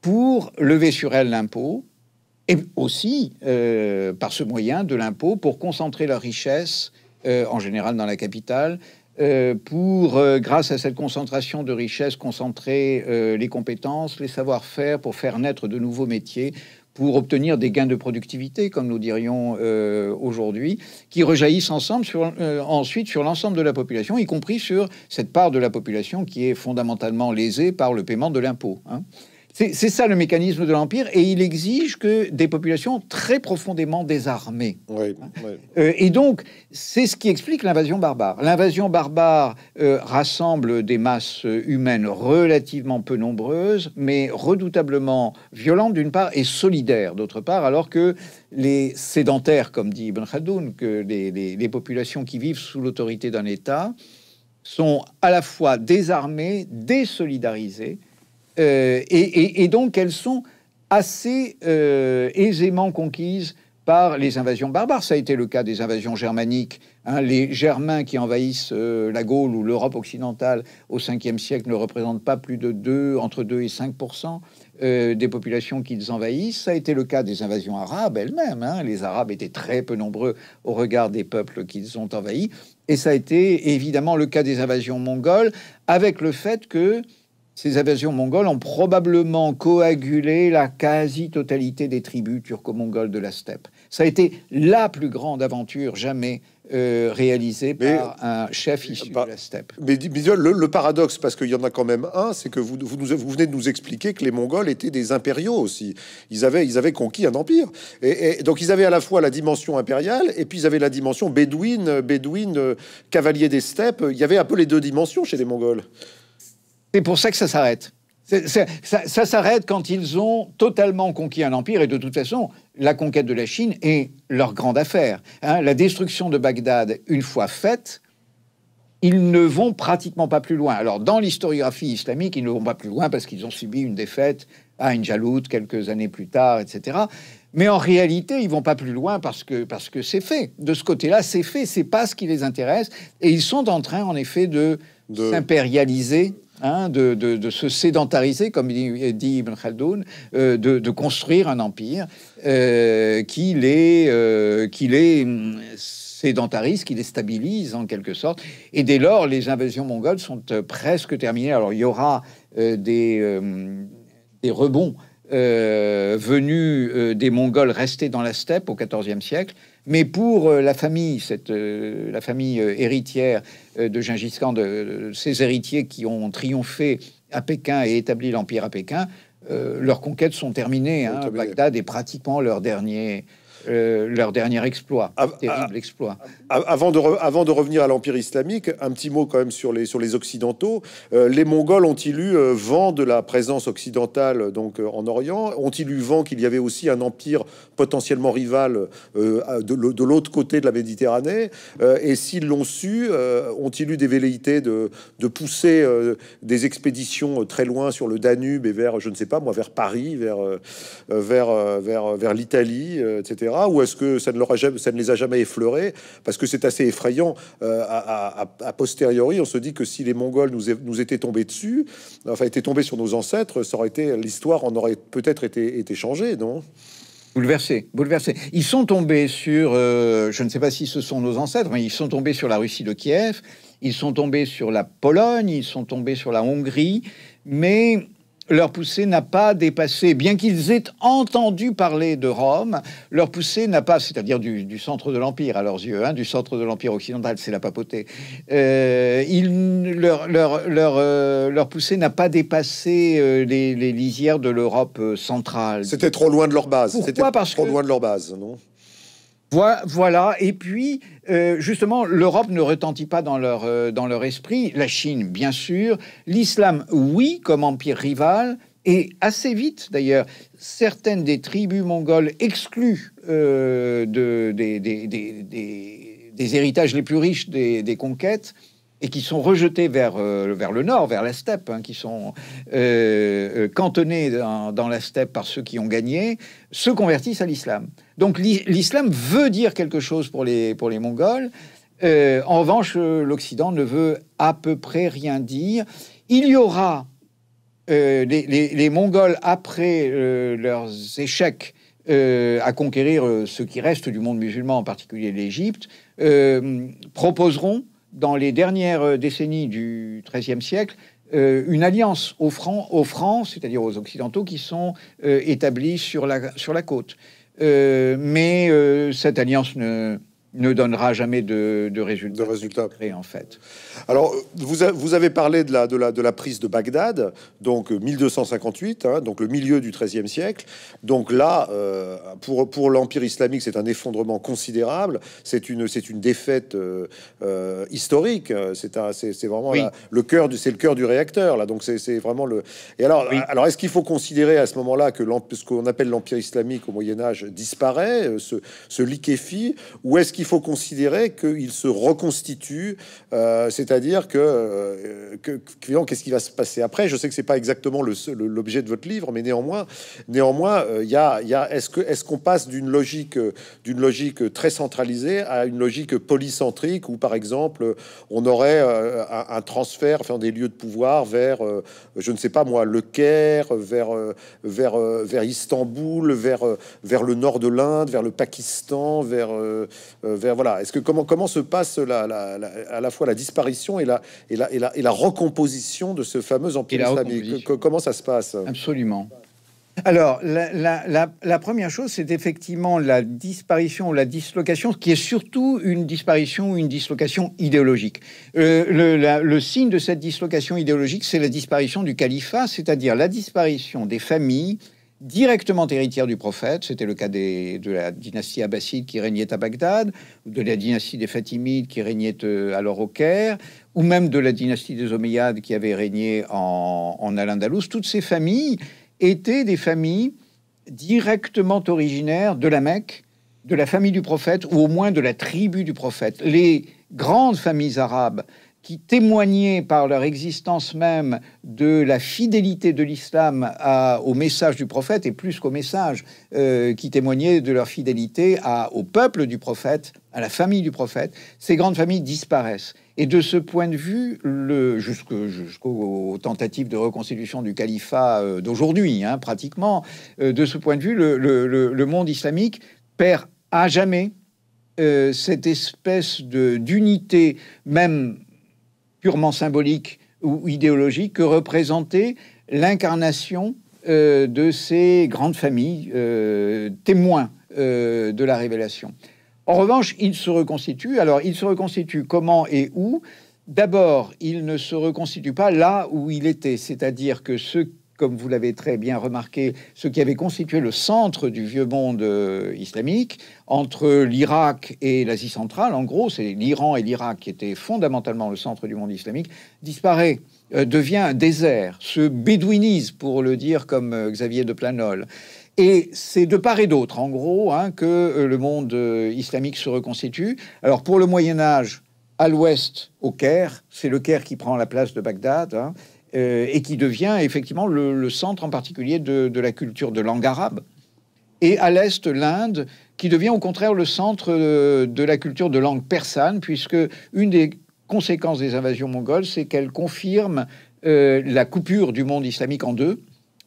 pour lever sur elles l'impôt, et aussi euh, par ce moyen de l'impôt pour concentrer la richesse, euh, en général dans la capitale, euh, pour, grâce à cette concentration de richesses, concentrer les compétences, les savoir-faire, pour faire naître de nouveaux métiers, pour obtenir des gains de productivité, comme nous dirions aujourd'hui, qui rejaillissent ensemble ensuite sur l'ensemble de la population, y compris sur cette part de la population qui est fondamentalement lésée par le paiement de l'impôt. Hein. C'est ça le mécanisme de l'Empire, et il exige que des populations très profondément désarmées. Hein. Euh, et donc, c'est ce qui explique l'invasion barbare. L'invasion barbare euh, rassemble des masses euh, humaines relativement peu nombreuses, mais redoutablement violentes d'une part et solidaires d'autre part, alors que les sédentaires, comme dit Ibn Khaldoun, que les populations qui vivent sous l'autorité d'un État sont à la fois désarmées, désolidarisées, euh, et, donc elles sont assez euh, aisément conquises par les invasions barbares. Ça a été le cas des invasions germaniques. Hein. les Germains qui envahissent euh, la Gaule ou l'Europe occidentale au 5e siècle ne représentent pas plus de 2, entre 2 et 5 des populations qu'ils envahissent. Ça a été le cas des invasions arabes elles-mêmes. Hein. Les Arabes étaient très peu nombreux au regard des peuples qu'ils ont envahis. Et ça a été évidemment le cas des invasions mongoles, avec le fait que ces invasions mongoles ont probablement coagulé la quasi-totalité des tribus turco-mongoles de la steppe. Ça a été la plus grande aventure jamais euh, réalisée par un chef issu bah, de la steppe. Mais, le, paradoxe, parce qu'il y en a quand même un, c'est que vous, vous, venez de nous expliquer que les Mongols étaient des impériaux aussi. Ils avaient, ils avaient conquis un empire. Et, donc ils avaient à la fois la dimension impériale et puis ils avaient la dimension bédouine, bédouine, euh, cavalier des steppes. Il y avait un peu les deux dimensions chez les Mongols. C'est pour ça que ça s'arrête. Ça, s'arrête quand ils ont totalement conquis un empire, et de toute façon, la conquête de la Chine est leur grande affaire. Hein. La destruction de Bagdad, une fois faite, ils ne vont pratiquement pas plus loin. Alors, dans l'historiographie islamique, ils ne vont pas plus loin parce qu'ils ont subi une défaite à Injalout quelques années plus tard, etc. Mais en réalité, ils vont pas plus loin parce que parce que c'est fait. De ce côté-là, c'est fait. C'est pas ce qui les intéresse. Et ils sont en train, en effet, de, de... s'impérialiser Hein, de, se sédentariser, comme dit, dit Ibn Khaldoun, euh, de, construire un empire euh, qui les, euh, qui sédentarise, qui les stabilise en quelque sorte. Et dès lors, les invasions mongoles sont presque terminées. Alors il y aura des, des rebonds. venus des Mongols restés dans la steppe au XIVe siècle, mais pour euh, la famille, cette, euh, la famille euh, héritière de Gengis Khan, de, ces héritiers qui ont triomphé à Pékin et établi l'empire à Pékin, leurs conquêtes sont terminées. Hein. Bagdad est pratiquement leur dernier. exploit, ah, terrible ah, exploit. Ah, avant de, revenir à l'Empire islamique, un petit mot quand même sur les, sur les Occidentaux. Euh, les Mongols ont-ils eu euh, vent de la présence occidentale donc, euh, en Orient Ont-ils eu vent qu'il y avait aussi un empire potentiellement rival de, l'autre côté de la Méditerranée Et s'ils l'ont su, ont-ils eu des velléités de, de pousser des expéditions très loin sur le Danube et vers, je ne sais pas moi, vers Paris, vers, vers, vers, vers l'Italie, etc. Ou est-ce que ça ne, leur a jamais, ça ne les a jamais effleurés Parce que c'est assez effrayant euh, à, posteriori. On se dit que si les Mongols nous, étaient tombés dessus, enfin étaient tombés sur nos ancêtres, ça aurait été l'histoire en aurait peut-être été, été changée, non Bouleversé, bouleversé. Ils sont tombés sur, euh, je ne sais pas si ce sont nos ancêtres, mais ils sont tombés sur la Russie de Kiev, ils sont tombés sur la Pologne, ils sont tombés sur la Hongrie, mais leur poussée n'a pas dépassé, bien qu'ils aient entendu parler de Rome, leur poussée n'a pas, c'est-à-dire du, centre de l'Empire à leurs yeux, hein, du centre de l'Empire occidental, c'est la papauté, euh, euh, leur, poussée n'a pas dépassé euh, les, lisières de l'Europe centrale. C'était trop loin de leur base. Pourquoi Parce trop loin de leur base, non voilà, et puis euh, justement, l'Europe ne retentit pas dans leur, euh, dans leur esprit, la Chine bien sûr, l'islam oui comme empire rival, et assez vite d'ailleurs, certaines des tribus mongoles exclues euh, des, héritages les plus riches des, conquêtes et qui sont rejetés vers, euh, vers le nord, vers la steppe, hein, qui sont euh, euh, cantonnés dans, la steppe par ceux qui ont gagné, se convertissent à l'islam. Donc l'islam veut dire quelque chose pour les, pour les Mongols. en revanche, l'Occident ne veut à peu près rien dire. Il y aura les, les, Mongols, après leurs échecs à conquérir ce qui reste du monde musulman, en particulier l'Égypte, proposeront dans les dernières euh, décennies du XIIIe siècle, euh, une alliance aux Francs, aux c'est-à-dire aux Occidentaux, qui sont euh, établis sur la, sur la côte. mais cette alliance ne, ne donnera jamais de, résultats. De résultats. Créés, en fait. Alors, vous, vous avez parlé de la, de la prise de Bagdad, donc 1258, euh, hein, donc le milieu du XIIIe siècle. Donc là, euh, pour, l'Empire islamique, c'est un effondrement considérable. C'est une, une défaite euh, historique. C'est, vraiment le cœur du, le du réacteur là. Donc c'est, vraiment le. Et alors, alors est-ce qu'il faut considérer à ce moment-là que ce qu'on appelle l'Empire islamique au Moyen Âge disparaît, se, se liquéfie, ou est-ce qu'il il faut considérer qu'il se reconstitue, euh, c'est-à-dire que, euh, que qu'est-ce qui va se passer après Je sais que c'est pas exactement le, l'objet de votre livre, mais néanmoins, néanmoins, euh, il y a, est-ce que est-ce qu'on passe d'une logique d'une logique très centralisée à une logique polycentrique où par exemple on aurait un, transfert enfin, des lieux de pouvoir vers je ne sais pas moi le Caire, vers vers vers Istanbul, vers vers le nord de l'Inde, vers le Pakistan, vers euh, voilà. Est-ce que comment se passe à la fois la disparition et la recomposition de ce fameux empire islamique Comment ça se passe Absolument. Alors, la, première chose, c'est effectivement la disparition, ou la dislocation, qui est surtout une disparition, ou une dislocation idéologique. Euh, le, signe de cette dislocation idéologique, c'est la disparition du califat, c'est-à-dire la disparition des familles, directement héritière du prophète, c'était le cas de la dynastie abbasside qui régnait à Bagdad, ou de la dynastie des Fatimides qui régnait euh, alors au Caire, ou même de la dynastie des Omeyyades qui avait régné en, en Al-Andalus, toutes ces familles étaient des familles directement originaires de la Mecque, de la famille du prophète, ou au moins de la tribu du prophète. Les grandes familles arabes qui témoignaient par leur existence même de la fidélité de l'islam au message du prophète, et plus qu'au message, euh, qui témoignait de leur fidélité à, au peuple du prophète, à la famille du prophète, ces grandes familles disparaissent. Et de ce point de vue, jusqu'aux tentatives de reconstitution du califat euh, d'aujourd'hui, hein, pratiquement, euh, de ce point de vue, le, le monde islamique perd à jamais cette espèce d'unité, même purement symbolique ou idéologique que représentait l'incarnation euh, de ces grandes familles euh, témoins euh, de la révélation. En revanche, il se reconstitue. Alors, il se reconstitue comment et où D'abord, il ne se reconstitue pas là où il était, c'est-à-dire que ceux comme vous l'avez très bien remarqué, ce qui avait constitué le centre du vieux monde euh, islamique, entre l'Irak et l'Asie centrale, en gros, c'est l'Iran et l'Irak qui étaient fondamentalement le centre du monde islamique, disparaît, euh, devient un désert, se bédouinise, pour le dire comme euh, Xavier de Planol. Et c'est de part et d'autre, en gros, hein, que le monde islamique se reconstitue. Alors pour le Moyen Âge, à l'ouest, au Caire, c'est le Caire qui prend la place de Bagdad. Hein, euh, et qui devient effectivement le, centre en particulier de, la culture de langue arabe. Et à l'est, l'Inde, qui devient au contraire le centre de, la culture de langue persane, puisque une des conséquences des invasions mongoles, c'est qu'elles confirme euh, la coupure du monde islamique en deux.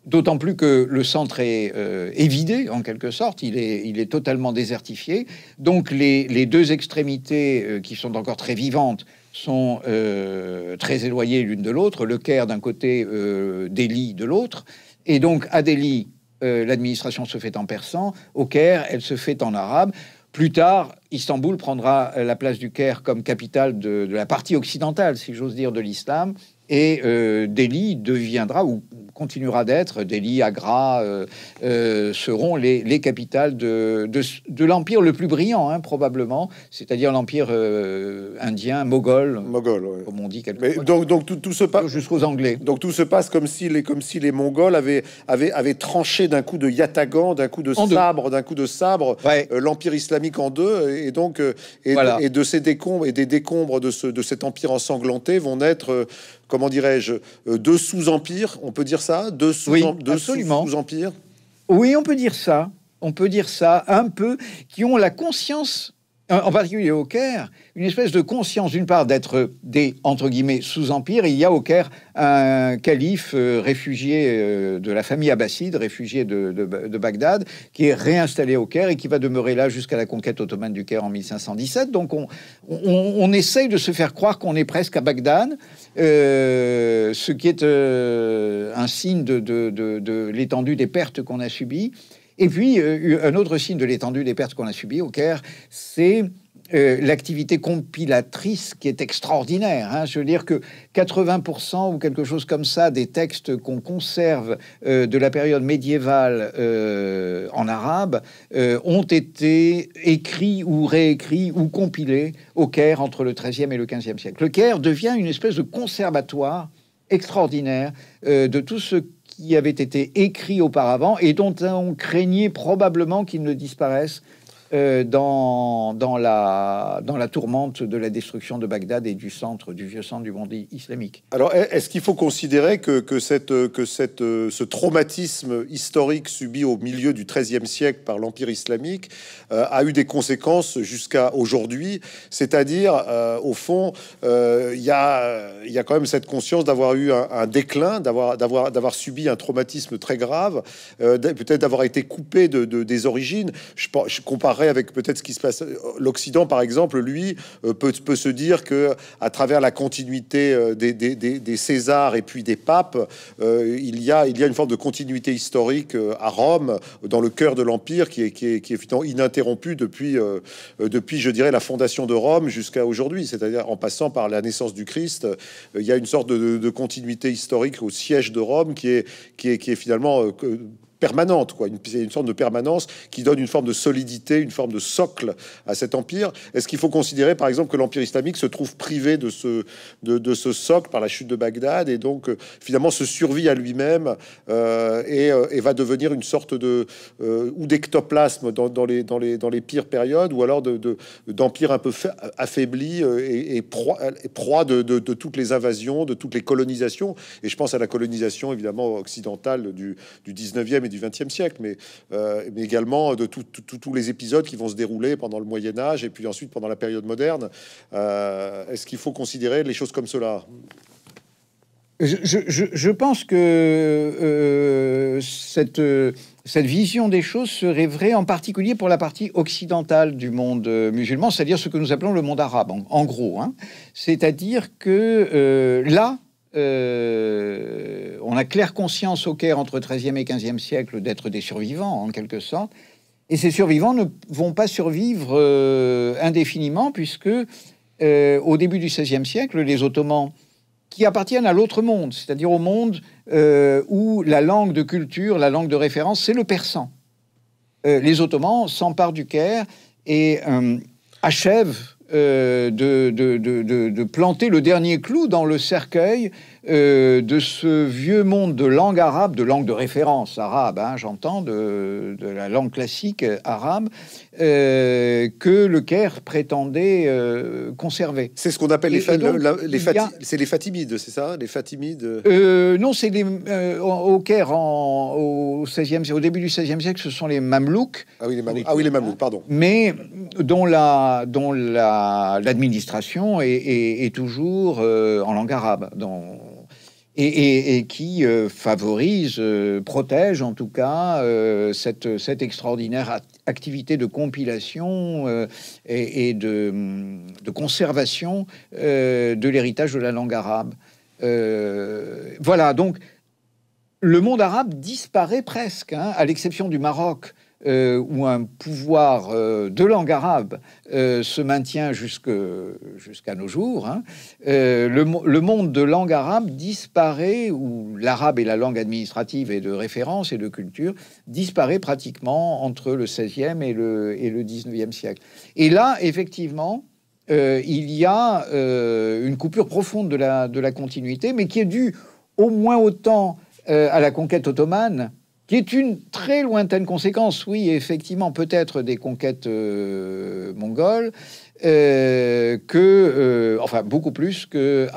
D'autant plus que le centre est vidé, euh, évidé, en quelque sorte, il est, totalement désertifié. Donc les, deux extrémités qui sont encore très vivantes, sont euh, très éloignées l'une de l'autre, le Caire d'un côté, euh, Delhi de l'autre. Et donc à Delhi, euh, l'administration se fait en persan, au Caire, elle se fait en arabe. Plus tard, Istanbul prendra euh, la place du Caire comme capitale de, la partie occidentale, si j'ose dire, de l'islam, et Delhi deviendra, ou continuera d'être. Delhi, Agra euh, euh, seront les, capitales de, de, l'empire le plus brillant, hein, probablement, c'est-à-dire l'empire euh, indien, moghol, Mogol, comme on dit quelquefois. donc, donc tout, se passe jusqu'aux Anglais. Donc tout se passe comme si les, comme si les Mongols avaient, avaient, tranché d'un coup de yatagan, d'un coup de sabre, d'un coup de sabre, l'empire islamique en deux, et donc et, et de ces décombres et des décombres de, ce, de cet empire ensanglanté vont naître comment dirais-je, euh, de sous empire on peut dire ça de sous empire oui, sous Oui, on peut dire ça. On peut dire ça un peu, qui ont la conscience en particulier au Caire, une espèce de conscience, d'une part, d'être des, entre guillemets, sous-empire. Il y a au Caire un calife euh, réfugié euh, de la famille abbasside, réfugié de, Bagdad, qui est réinstallé au Caire et qui va demeurer là jusqu'à la conquête ottomane du Caire en 1517. Donc on, on, essaye de se faire croire qu'on est presque à Bagdad, euh, ce qui est un signe de, de l'étendue des pertes qu'on a subies. Et puis, euh, un autre signe de l'étendue des pertes qu'on a subies au Caire, c'est euh, l'activité compilatrice qui est extraordinaire. Hein. Je veux dire que 80% ou quelque chose comme ça des textes qu'on conserve euh, de la période médiévale en arabe ont été écrits ou réécrits ou compilés au Caire entre le 13 et le 15e siècle. Le Caire devient une espèce de conservatoire extraordinaire de tout ce qui avaient été écrits auparavant et dont on craignait probablement qu'ils ne disparaissent euh, dans, dans, la, dans la tourmente de la destruction de Bagdad et du centre, du vieux centre du monde islamique. Alors, est-ce qu'il faut considérer que, que, cette, que cette, euh, ce traumatisme historique subi au milieu du XIIIe siècle par l'Empire islamique euh, a eu des conséquences jusqu'à aujourd'hui C'est-à-dire, au fond, il y, a, y a quand même cette conscience d'avoir eu un, déclin, d'avoir subi un traumatisme très grave, peut-être d'avoir été coupé de, des origines. Je, je comparerais avec peut-être ce qui se passe, euh, l'Occident, par exemple, lui, euh, peut, peut, se dire que à travers la continuité euh, des, des, Césars et puis des papes, il, y a, il a une forme de continuité historique à Rome, dans le cœur de l'Empire, qui est, qui est, ininterrompue depuis, depuis, je dirais, la fondation de Rome jusqu'à aujourd'hui, c'est-à-dire en passant par la naissance du Christ. il y a une sorte de, continuité historique au siège de Rome qui est, qui est, qui est finalement permanente, quoi, une, une sorte de permanence qui donne une forme de solidité, une forme de socle à cet empire. Est-ce qu'il faut considérer, par exemple, que l'empire islamique se trouve privé de ce, de, ce socle par la chute de Bagdad et donc euh, finalement se survit à lui-même euh, euh, et, va devenir une sorte de ou d'ectoplasme dans, les, dans, les, dans les pires périodes ou alors d'empire de, d'empire un peu affaibli et, proie, et proie de, toutes les invasions, de toutes les colonisations. Et je pense à la colonisation évidemment occidentale du, du 19e et du XXe siècle, mais, euh, mais, également de tous les épisodes qui vont se dérouler pendant le Moyen Âge et puis ensuite pendant la période moderne. Euh, est-ce qu'il faut considérer les choses comme cela je, pense que euh, cette, cette, vision des choses serait vraie en particulier pour la partie occidentale du monde musulman, c'est-à-dire ce que nous appelons le monde arabe, en, gros. Hein. C'est-à-dire que là, euh, on a claire conscience au Caire entre 13e et 15e siècle d'être des survivants, en quelque sorte. Et ces survivants ne vont pas survivre euh, indéfiniment, puisque euh, au début du 16e siècle, les Ottomans, qui appartiennent à l'autre monde, c'est-à-dire au monde où la langue de culture, la langue de référence, c'est le persan, les Ottomans s'emparent du Caire et achèvent euh, de, planter le dernier clou dans le cercueil euh, de ce vieux monde de langue arabe, de langue de référence arabe, hein, j'entends, de, la langue classique arabe, euh, que le Caire prétendait euh, conserver. C'est ce qu'on appelle les, les, les Fatimides, c'est ça Les Fatimides Non, c'est au Caire, au, 16e, au début du XVIe siècle, ce sont les Mamelouks. Ah oui, les Mamelouks, ah oui, les Mamelouks pardon. Mais dont la, dont l'administration est, toujours en langue arabe. Dans, et, qui euh, favorise, euh, protège en tout cas euh, cette, extraordinaire activité de compilation et, de, conservation de l'héritage de la langue arabe. voilà, donc le monde arabe disparaît presque, hein, à l'exception du Maroc. Euh, où un pouvoir euh, de langue arabe euh, se maintient jusqu'à nos jours, hein. le, monde de langue arabe disparaît, où l'arabe est la langue administrative et de référence et de culture, disparaît pratiquement entre le 16e et le, 19e siècle. Et là, effectivement, il y a une coupure profonde de la, continuité, mais qui est due au moins autant à la conquête ottomane qui est une très lointaine conséquence, oui, effectivement, peut-être des conquêtes euh, mongoles, euh, que, euh, enfin, beaucoup plus que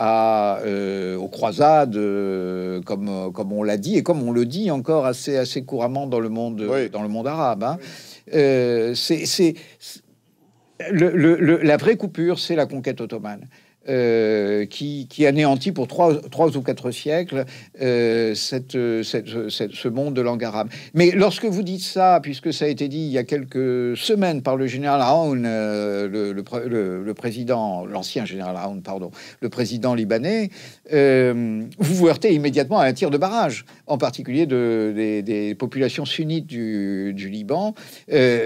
aux croisades, comme, on l'a dit et comme on le dit encore assez, assez couramment dans le monde, dans le monde arabe. Hein. c'est la vraie coupure, c'est la conquête ottomane. Euh, qui, qui, anéantit pour trois, ou quatre siècles euh, cette, cette, ce monde de arabe. Mais lorsque vous dites ça, puisque ça a été dit il y a quelques semaines par le général Aoun, euh, le, le, président, l'ancien général Raoult, pardon, le président libanais, vous vous heurtez immédiatement à un tir de barrage, en particulier de, des, populations sunnites du, du Liban,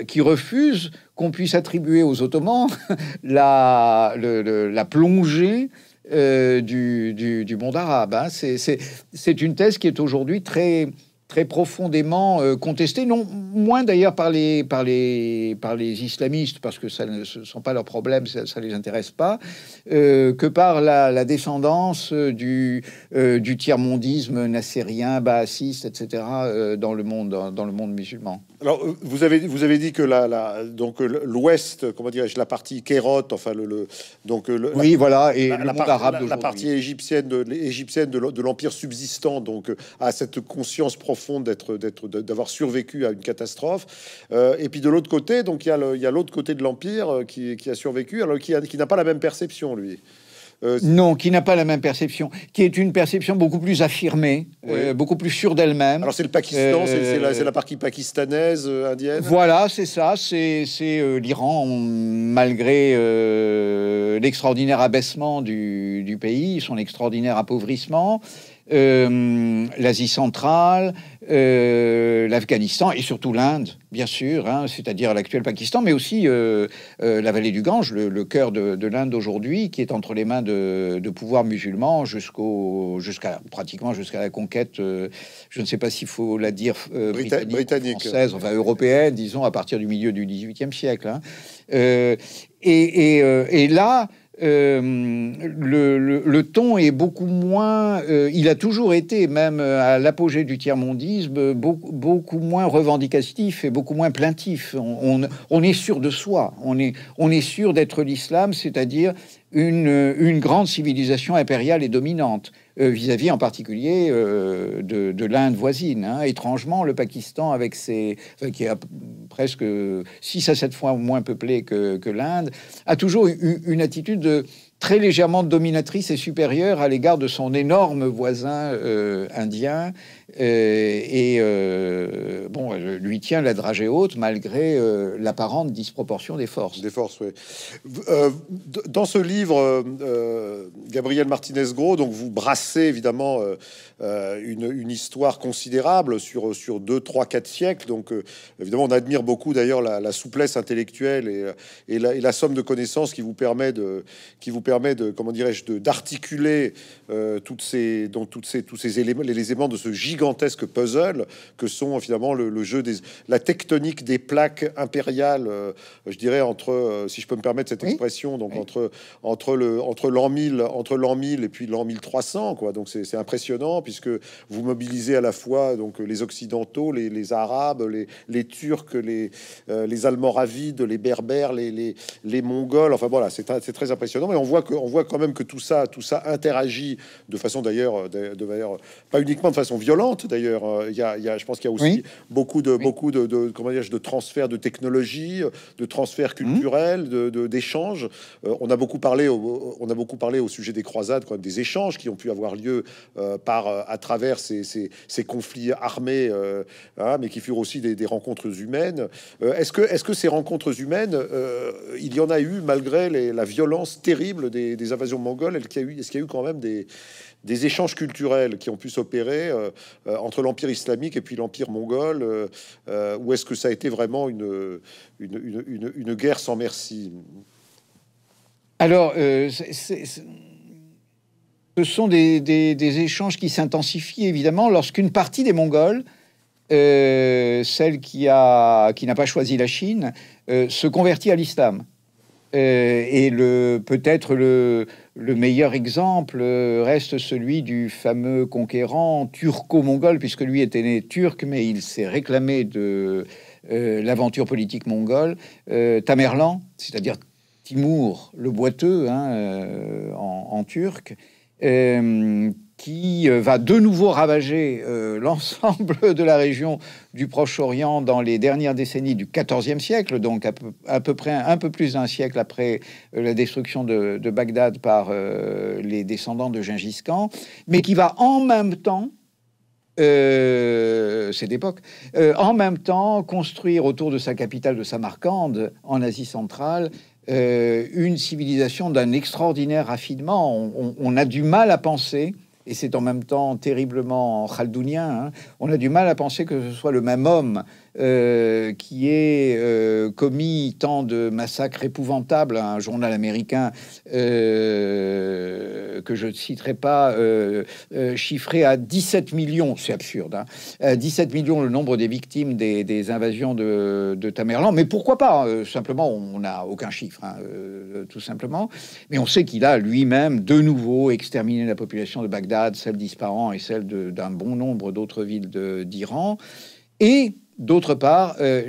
qui refusent qu'on puisse attribuer aux Ottomans (laughs) la, plongée euh, du, monde arabe. Hein. C'est une thèse qui est aujourd'hui très, profondément euh, contestée, non moins d'ailleurs par les, par, les, islamistes, parce que ça ne sont pas leurs problèmes, ça ne les intéresse pas, euh, que par la, descendance du, du tiers-mondisme nassérien, baassiste, etc., dans le monde musulman vous avez, vous avez dit que donc l'Ouest, comment dirais la partie kérote, enfin le, oui, voilà, et la, arabe la, partie égyptienne de égyptienne de l'empire subsistant, donc à cette conscience profonde d'être d'être d'avoir survécu à une catastrophe. Euh, et puis de l'autre côté, donc il y a l'autre côté de l'empire euh, qui, a survécu, alors qui n'a pas la même perception lui. Euh, non, qui n'a pas la même perception, qui est une perception beaucoup plus affirmée, euh, beaucoup plus sûre d'elle-même. Alors c'est le Pakistan, c'est euh, la, partie pakistanaise, indienne Voilà, c'est ça, c'est l'Iran, malgré l'extraordinaire abaissement du, pays, son extraordinaire appauvrissement, euh, l'Asie centrale, euh, l'Afghanistan et surtout l'Inde, bien sûr, hein, c'est-à-dire l'actuel Pakistan, mais aussi euh, la vallée du Gange, le, cœur de, l'Inde aujourd'hui, qui est entre les mains de, pouvoirs musulmans jusqu'à pratiquement jusqu'à la conquête, je ne sais pas s'il faut la dire britannique, Française, enfin européenne, disons, à partir du milieu du XVIIIe siècle. Hein. et, et là, euh, le, ton est beaucoup moins. Euh, il a toujours été, même euh, à l'apogée du tiers-mondisme, beaucoup, moins revendicatif et beaucoup moins plaintif. On, est sûr de soi, on est, sûr d'être l'islam, c'est-à-dire une grande civilisation impériale et dominante. Euh, vis-à-vis en particulier euh, de, l'Inde voisine. Hein. Étrangement, le Pakistan, avec ses, qui est presque 6 à 7 fois moins peuplé que, l'Inde, a toujours eu une attitude très légèrement dominatrice et supérieure à l'égard de son énorme voisin euh, indien euh, et euh, bon, lui tient la dragée haute malgré euh, l'apparente disproportion des forces. Des forces, oui. dans ce livre, Gabriel Martinez-Gros, donc vous brassez évidemment une, une, histoire considérable sur, sur deux, trois, quatre siècles. Donc évidemment, on admire beaucoup d'ailleurs la, souplesse intellectuelle et, et, la, somme de connaissances qui vous permet de, qui vous permet de comment dirais-je, d'articuler toutes ces, donc toutes ces, tous ces éléments, les éléments de ce gigantesque gigantesque puzzle que sont finalement le, jeu des la tectonique des plaques impériales, euh, je dirais entre, euh, si je peux me permettre cette expression, donc entre entre le entre l'an 1000 entre l'an 1000 et puis l'an 1300 quoi. Donc c'est impressionnant puisque vous mobilisez à la fois donc les occidentaux, les, arabes, les, turcs, les euh, les almoravides, les berbères, les les, mongols. Enfin voilà, c'est c'est très impressionnant. Mais on voit que on voit quand même que tout ça tout ça interagit de façon d'ailleurs de, de, pas uniquement de façon violente d'ailleurs. Euh, il je pense qu'il y a aussi beaucoup de beaucoup de, de transferts de technologies, de transferts mhm. culturels, de d'échanges. Euh, on a beaucoup parlé, au, on a beaucoup parlé au sujet des croisades, quand des échanges qui ont pu avoir lieu euh, par à travers ces, conflits armés, hein, mais qui furent aussi des, rencontres humaines. est-ce que est-ce que ces rencontres humaines, il y en a eu malgré la violence terrible des, invasions mongoles, est a eu, est-ce qu'il y a eu quand même des des échanges culturels qui ont pu s'opérer euh, euh, entre l'Empire islamique et puis l'Empire mongol, euh, ou est-ce que ça a été vraiment une, une, guerre sans merci Alors, ce sont des, échanges qui s'intensifient évidemment lorsqu'une partie des Mongols celle qui n'a qui pas choisi la Chine, se convertit à l'islam. Euh, et le, peut-être le, meilleur exemple euh, reste celui du fameux conquérant turco-mongol, puisque lui était né turc, mais il s'est réclamé de euh, l'aventure politique mongole, Tamerlan, c'est-à-dire Timour le boiteux hein, en, turc qui euh, va de nouveau ravager euh, (laughs) l'ensemble de la région du Proche-Orient dans les dernières décennies du XIVe siècle, donc à peu, près un, peu plus d'un siècle après euh, la destruction de, Bagdad par les descendants de Gengis Khan, mais qui va en même temps euh, c'est d'époque, en même temps construire autour de sa capitale de Samarcande, en Asie centrale, une civilisation d'un extraordinaire raffinement. on, a du mal à penser et c'est en même temps terriblement chaldounien. Hein. on a du mal à penser que ce soit le même homme euh, qui ait euh, commis tant de massacres épouvantables, hein, un journal américain euh, que je ne citerai pas, chiffré à 17 millions, c'est absurde, 17 hein, millions le nombre des victimes des, invasions de, de, Tamerlan. Mais pourquoi pas hein, Simplement, on n'a aucun chiffre, tout simplement. Mais on sait qu'il a lui-même de nouveau exterminé la population de Bagdad, celle disparante et celle d'un bon nombre d'autres villes d'Iran. Et d'autre part, euh,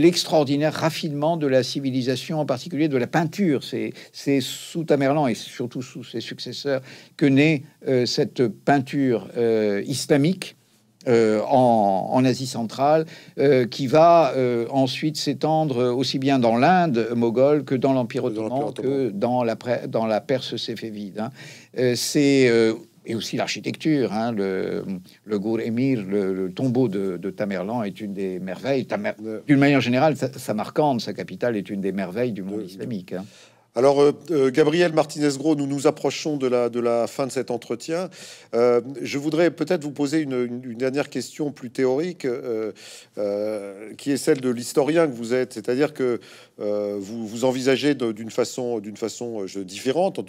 l'extraordinaire raffinement de la civilisation, en particulier de la peinture. C'est sous Tamerlan et surtout sous ses successeurs que naît euh, cette peinture euh, islamique. En, Asie centrale, qui va ensuite s'étendre aussi bien dans l'Inde moghole que dans l'Empire ottoman, que dans la, dans la Perse séfévide. Hein. C'est et aussi l'architecture. Hein, le, le Gour le, tombeau de, Tamerlan est une des merveilles. D'une manière générale, Samarcande, sa capitale, est une des merveilles du monde islamique. Hein. Alors, euh, euh, Gabriel Martinez-Gros, nous nous approchons de la, fin de cet entretien. Euh, je voudrais peut-être vous poser une, dernière question plus théorique, qui est celle de l'historien que vous êtes. C'est-à-dire que vous, vous, envisagez d'une façon, façon différente,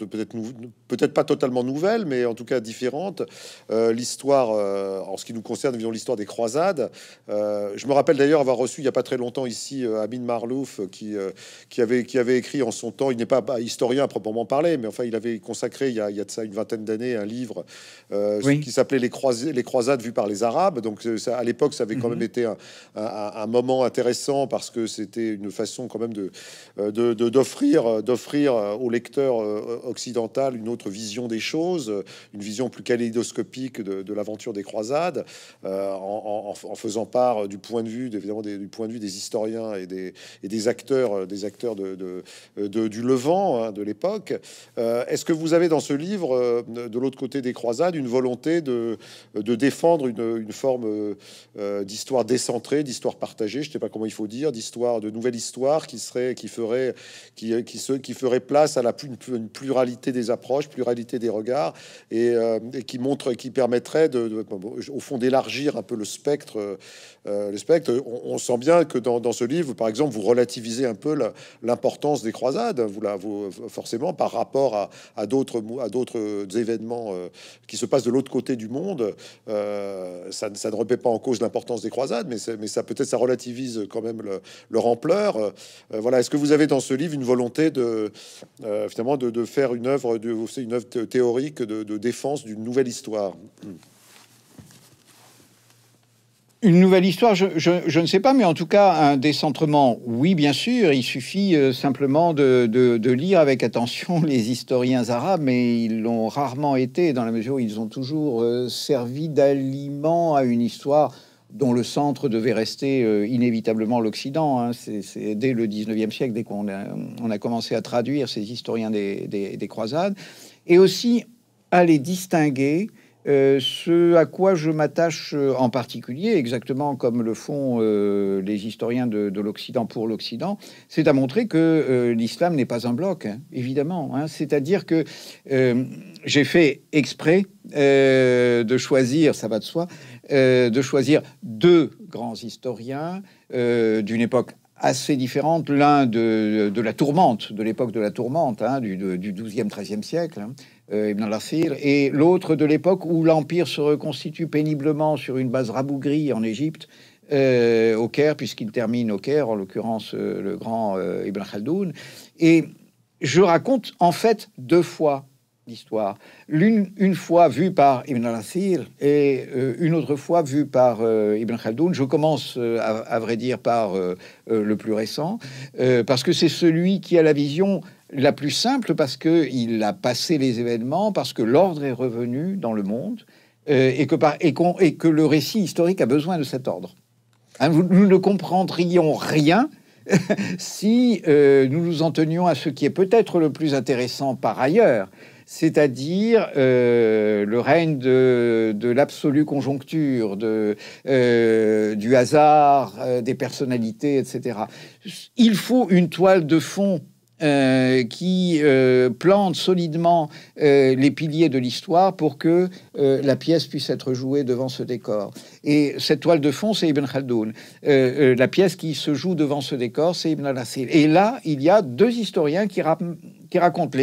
peut-être pas totalement nouvelle, mais en tout cas différente, l'histoire, en ce qui nous concerne, disons, l'histoire des croisades. je me rappelle d'ailleurs avoir reçu il n'y a pas très longtemps ici Amine Marlouf, qui, avait, écrit en son temps, il n'est historien à proprement parler, mais enfin, il avait consacré il y a, de ça une vingtaine d'années un livre euh, qui s'appelait les, les, croisades vues par les Arabes. Donc, euh, ça, à l'époque, ça avait quand mhm. même été un, moment intéressant parce que c'était une façon quand même de euh, d'offrir d'offrir au lecteur occidental une autre vision des choses, une vision plus kaléidoscopique de, l'aventure des croisades, en, faisant part du point de vue, évidemment, des, du point de vue des historiens et des, des acteurs, des acteurs de, du Levant Hein, de l'époque. Euh, est-ce que vous avez dans ce livre, euh, de l'autre côté des croisades, une volonté de, défendre une, forme euh, d'histoire décentrée, d'histoire partagée, je ne sais pas comment il faut dire, d'histoire, de nouvelle histoire qui serait, qui ferait, qui, qui, qui ferait place à la plus, une pluralité des approches, pluralité des regards, et, qui montre, qui permettrait de, au fond d'élargir un peu le spectre. le spectre. On, sent bien que dans, dans, ce livre, par exemple, vous relativisez un peu l'importance des croisades. Hein, vous la, forcément par rapport à, d'autres à d'autres événements euh, qui se passent de l'autre côté du monde. Euh, ça, ne remet pas en cause l'importance des croisades, mais, mais ça peut-être ça relativise quand même leur ampleur. Euh, voilà, est-ce que vous avez dans ce livre une volonté de finalement de, faire une œuvre, de, une œuvre théorique de, défense d'une nouvelle histoire? Une nouvelle histoire, je, ne sais pas, mais en tout cas, un décentrement, oui, bien sûr. Il suffit euh, simplement de, lire avec attention (laughs) les historiens arabes, mais ils l'ont rarement été, dans la mesure où ils ont toujours euh, servi d'aliment à une histoire dont le centre devait rester euh, inévitablement l'Occident. Hein. C'est dès le 19e siècle, dès qu'on a, on a commencé à traduire ces historiens des, des croisades, et aussi à les distinguer euh, ce à quoi je m'attache euh, en particulier, exactement comme le font euh, les historiens de, l'Occident pour l'Occident, c'est à montrer que l'islam n'est pas un bloc, hein, évidemment. Hein. C'est-à-dire que j'ai fait exprès de choisir, ça va de soi, de choisir deux grands historiens d'une époque assez différente, l'un de, la tourmente, de l'époque de la tourmente, hein, du, 13e siècle, euh, Ibn al et l'autre de l'époque où l'Empire se reconstitue péniblement sur une base rabougrie en Égypte, euh, au Caire, puisqu'il termine au Caire, en l'occurrence euh, le grand Ibn Khaldoun. Et je raconte en fait deux fois l'histoire. L'une une fois vue par Ibn al athir et une autre fois vue par Ibn Khaldoun. Je commence à, vrai dire par le plus récent, parce que c'est celui qui a la vision la plus simple parce qu'il a passé les événements, parce que l'ordre est revenu dans le monde euh, et, que le récit historique a besoin de cet ordre. Hein, nous ne comprendrions rien (laughs) si euh, nous nous en tenions à ce qui est peut-être le plus intéressant par ailleurs, c'est-à-dire euh, le règne de, l'absolue conjoncture, de, du hasard, des personnalités, etc. Il faut une toile de fond euh, qui euh, plante solidement euh, les piliers de l'histoire pour que la pièce puisse être jouée devant ce décor. Et cette toile de fond, c'est Ibn Khaldoun. la pièce qui se joue devant ce décor, c'est Ibn al-Asir. Et là, il y a deux historiens qui, racontent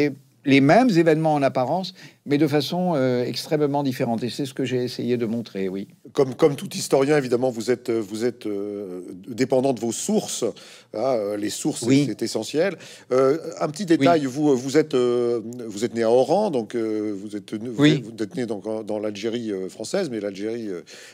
les mêmes événements en apparence, mais de façon euh, extrêmement différente. Et c'est ce que j'ai essayé de montrer, oui. Comme, comme tout historien, évidemment, vous êtes, euh, vous êtes euh, dépendant de vos sources. Hein, les sources, c'est essentiel. un petit détail, vous, vous, êtes, vous êtes né à Oran, donc vous êtes, vous, oui. né dans, l'Algérie française, mais l'Algérie,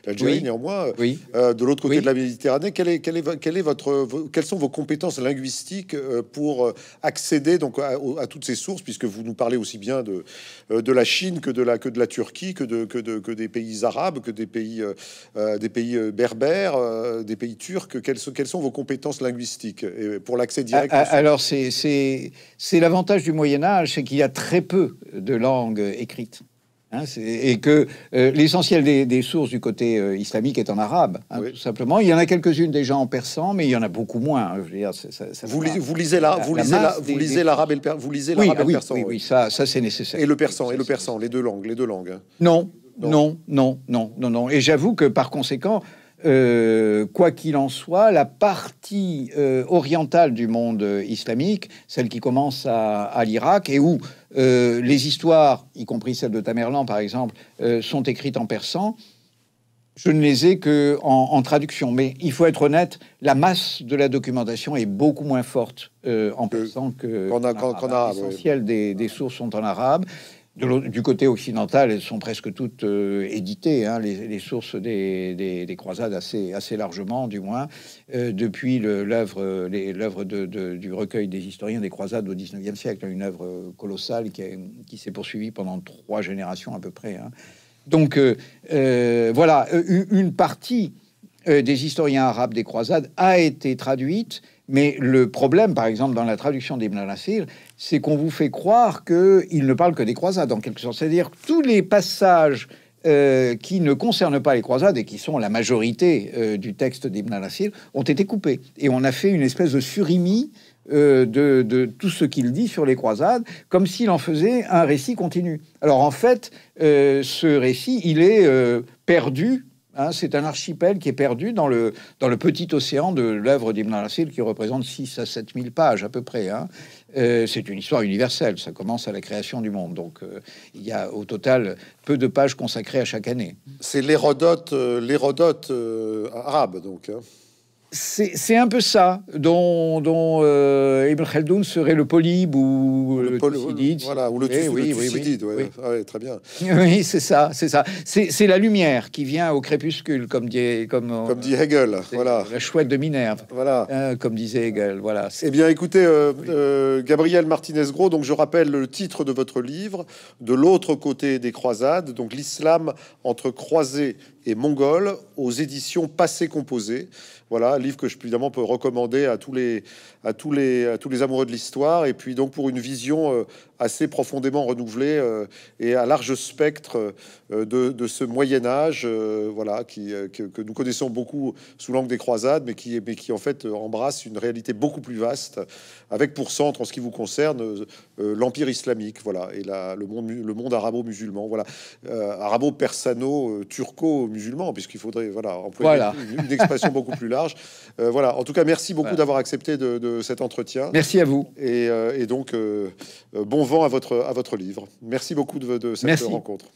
l'Algérie néanmoins, de l'autre côté de la Méditerranée. Quelle est, quelle est, est votre, quelles sont vos compétences linguistiques pour accéder donc, à, toutes ces sources, puisque vous nous parlez aussi bien de, de la Chine, que de la, que de la Turquie, que, de, que, des pays arabes, que des pays, euh, euh, des pays euh, berbères, des pays turcs quelles sont, vos compétences linguistiques pour l'accès direct Alors, c'est l'avantage du Moyen Âge, c'est qu'il y a très peu de langues écrites. Hein, et que euh, l'essentiel des, sources du côté euh, islamique est en arabe, hein, tout simplement. Il y en a quelques-unes déjà en persan, mais il y en a beaucoup moins. Hein, vous, lisez, vous lisez vous lisez l'arabe et le, ah oui, persan. Oui, oui, ça, ça c'est nécessaire. Et le persan, et le persan, les deux langues, les deux langues. Non, non, non, non, non, non. Et j'avoue que par conséquent. Euh, quoi qu'il en soit, la partie orientale du monde islamique, celle qui commence à, à l'Irak et où euh, les histoires, y compris celle de Tamerlan par exemple, euh, sont écrites en persan. Je ne les ai que en, traduction, mais il faut être honnête, la masse de la documentation est beaucoup moins forte euh, en persan que des, sources sont en arabe du côté occidental, elles sont presque toutes euh, éditées, hein. les, sources des, croisades assez, largement, du moins, euh, depuis l'œuvre du recueil des historiens des croisades au 19e siècle, une œuvre colossale qui, s'est poursuivie pendant trois générations à peu près. Hein. Donc euh, voilà, une partie des historiens arabes des croisades a été traduite, mais le problème, par exemple, dans la traduction d'Ibn al c'est qu'on vous fait croire qu'il ne parle que des croisades, en quelque sorte. C'est-à-dire tous les passages euh, qui ne concernent pas les croisades et qui sont la majorité euh, du texte d'Ibn al-Asir ont été coupés. Et on a fait une espèce de surimi euh, de, tout ce qu'il dit sur les croisades, comme s'il en faisait un récit continu. Alors en fait, ce récit, il est perdu Hein, c'est un archipel qui est perdu dans le, petit océan de l'œuvre d'Ibn al qui représente 6 à 7 000 pages à peu près. Hein. Euh, c'est une histoire universelle, ça commence à la création du monde. Donc euh, il y a au total peu de pages consacrées à chaque année. C'est l'Hérodote, euh, arabe donc. Hein c'est un peu ça dont, dont euh, Ibn serait le polybe ou euh, le, le Voilà, ou le, eh oui, oui, oui, ah très bien. (laughs) Oui, c'est ça, c'est ça. C'est la lumière qui vient au crépuscule, comme dit, comme, comme dit Hegel, voilà. La chouette de Minerve, voilà. Hein, comme disait Hegel, voilà. Eh bien, écoutez, euh, Gabriel Martinez-Gros, donc je rappelle le titre de votre livre, « De l'autre côté des croisades », donc l'islam entre croisés » et mongole aux éditions passées Composé. Voilà, livre que je évidemment peux recommander à tous les à tous les, tous les amoureux de l'histoire, et puis donc pour une vision euh, assez profondément renouvelée euh, et à large spectre euh, de, ce Moyen Âge, voilà, qui, que, nous connaissons beaucoup sous l'angle des croisades, mais qui, mais qui en fait embrasse une réalité beaucoup plus vaste, avec pour centre, en ce qui vous concerne, l'empire islamique, voilà, et la, le monde, le monde arabo-musulman, voilà, arabo-persano-turco-musulman, puisqu'il faudrait, voilà, employer Une, expression beaucoup plus large. voilà. En tout cas, merci beaucoup d'avoir accepté de cet entretien. Merci à vous. Et, euh, donc, euh, euh, bon vent à votre, à votre livre. Merci beaucoup de, cette rencontre.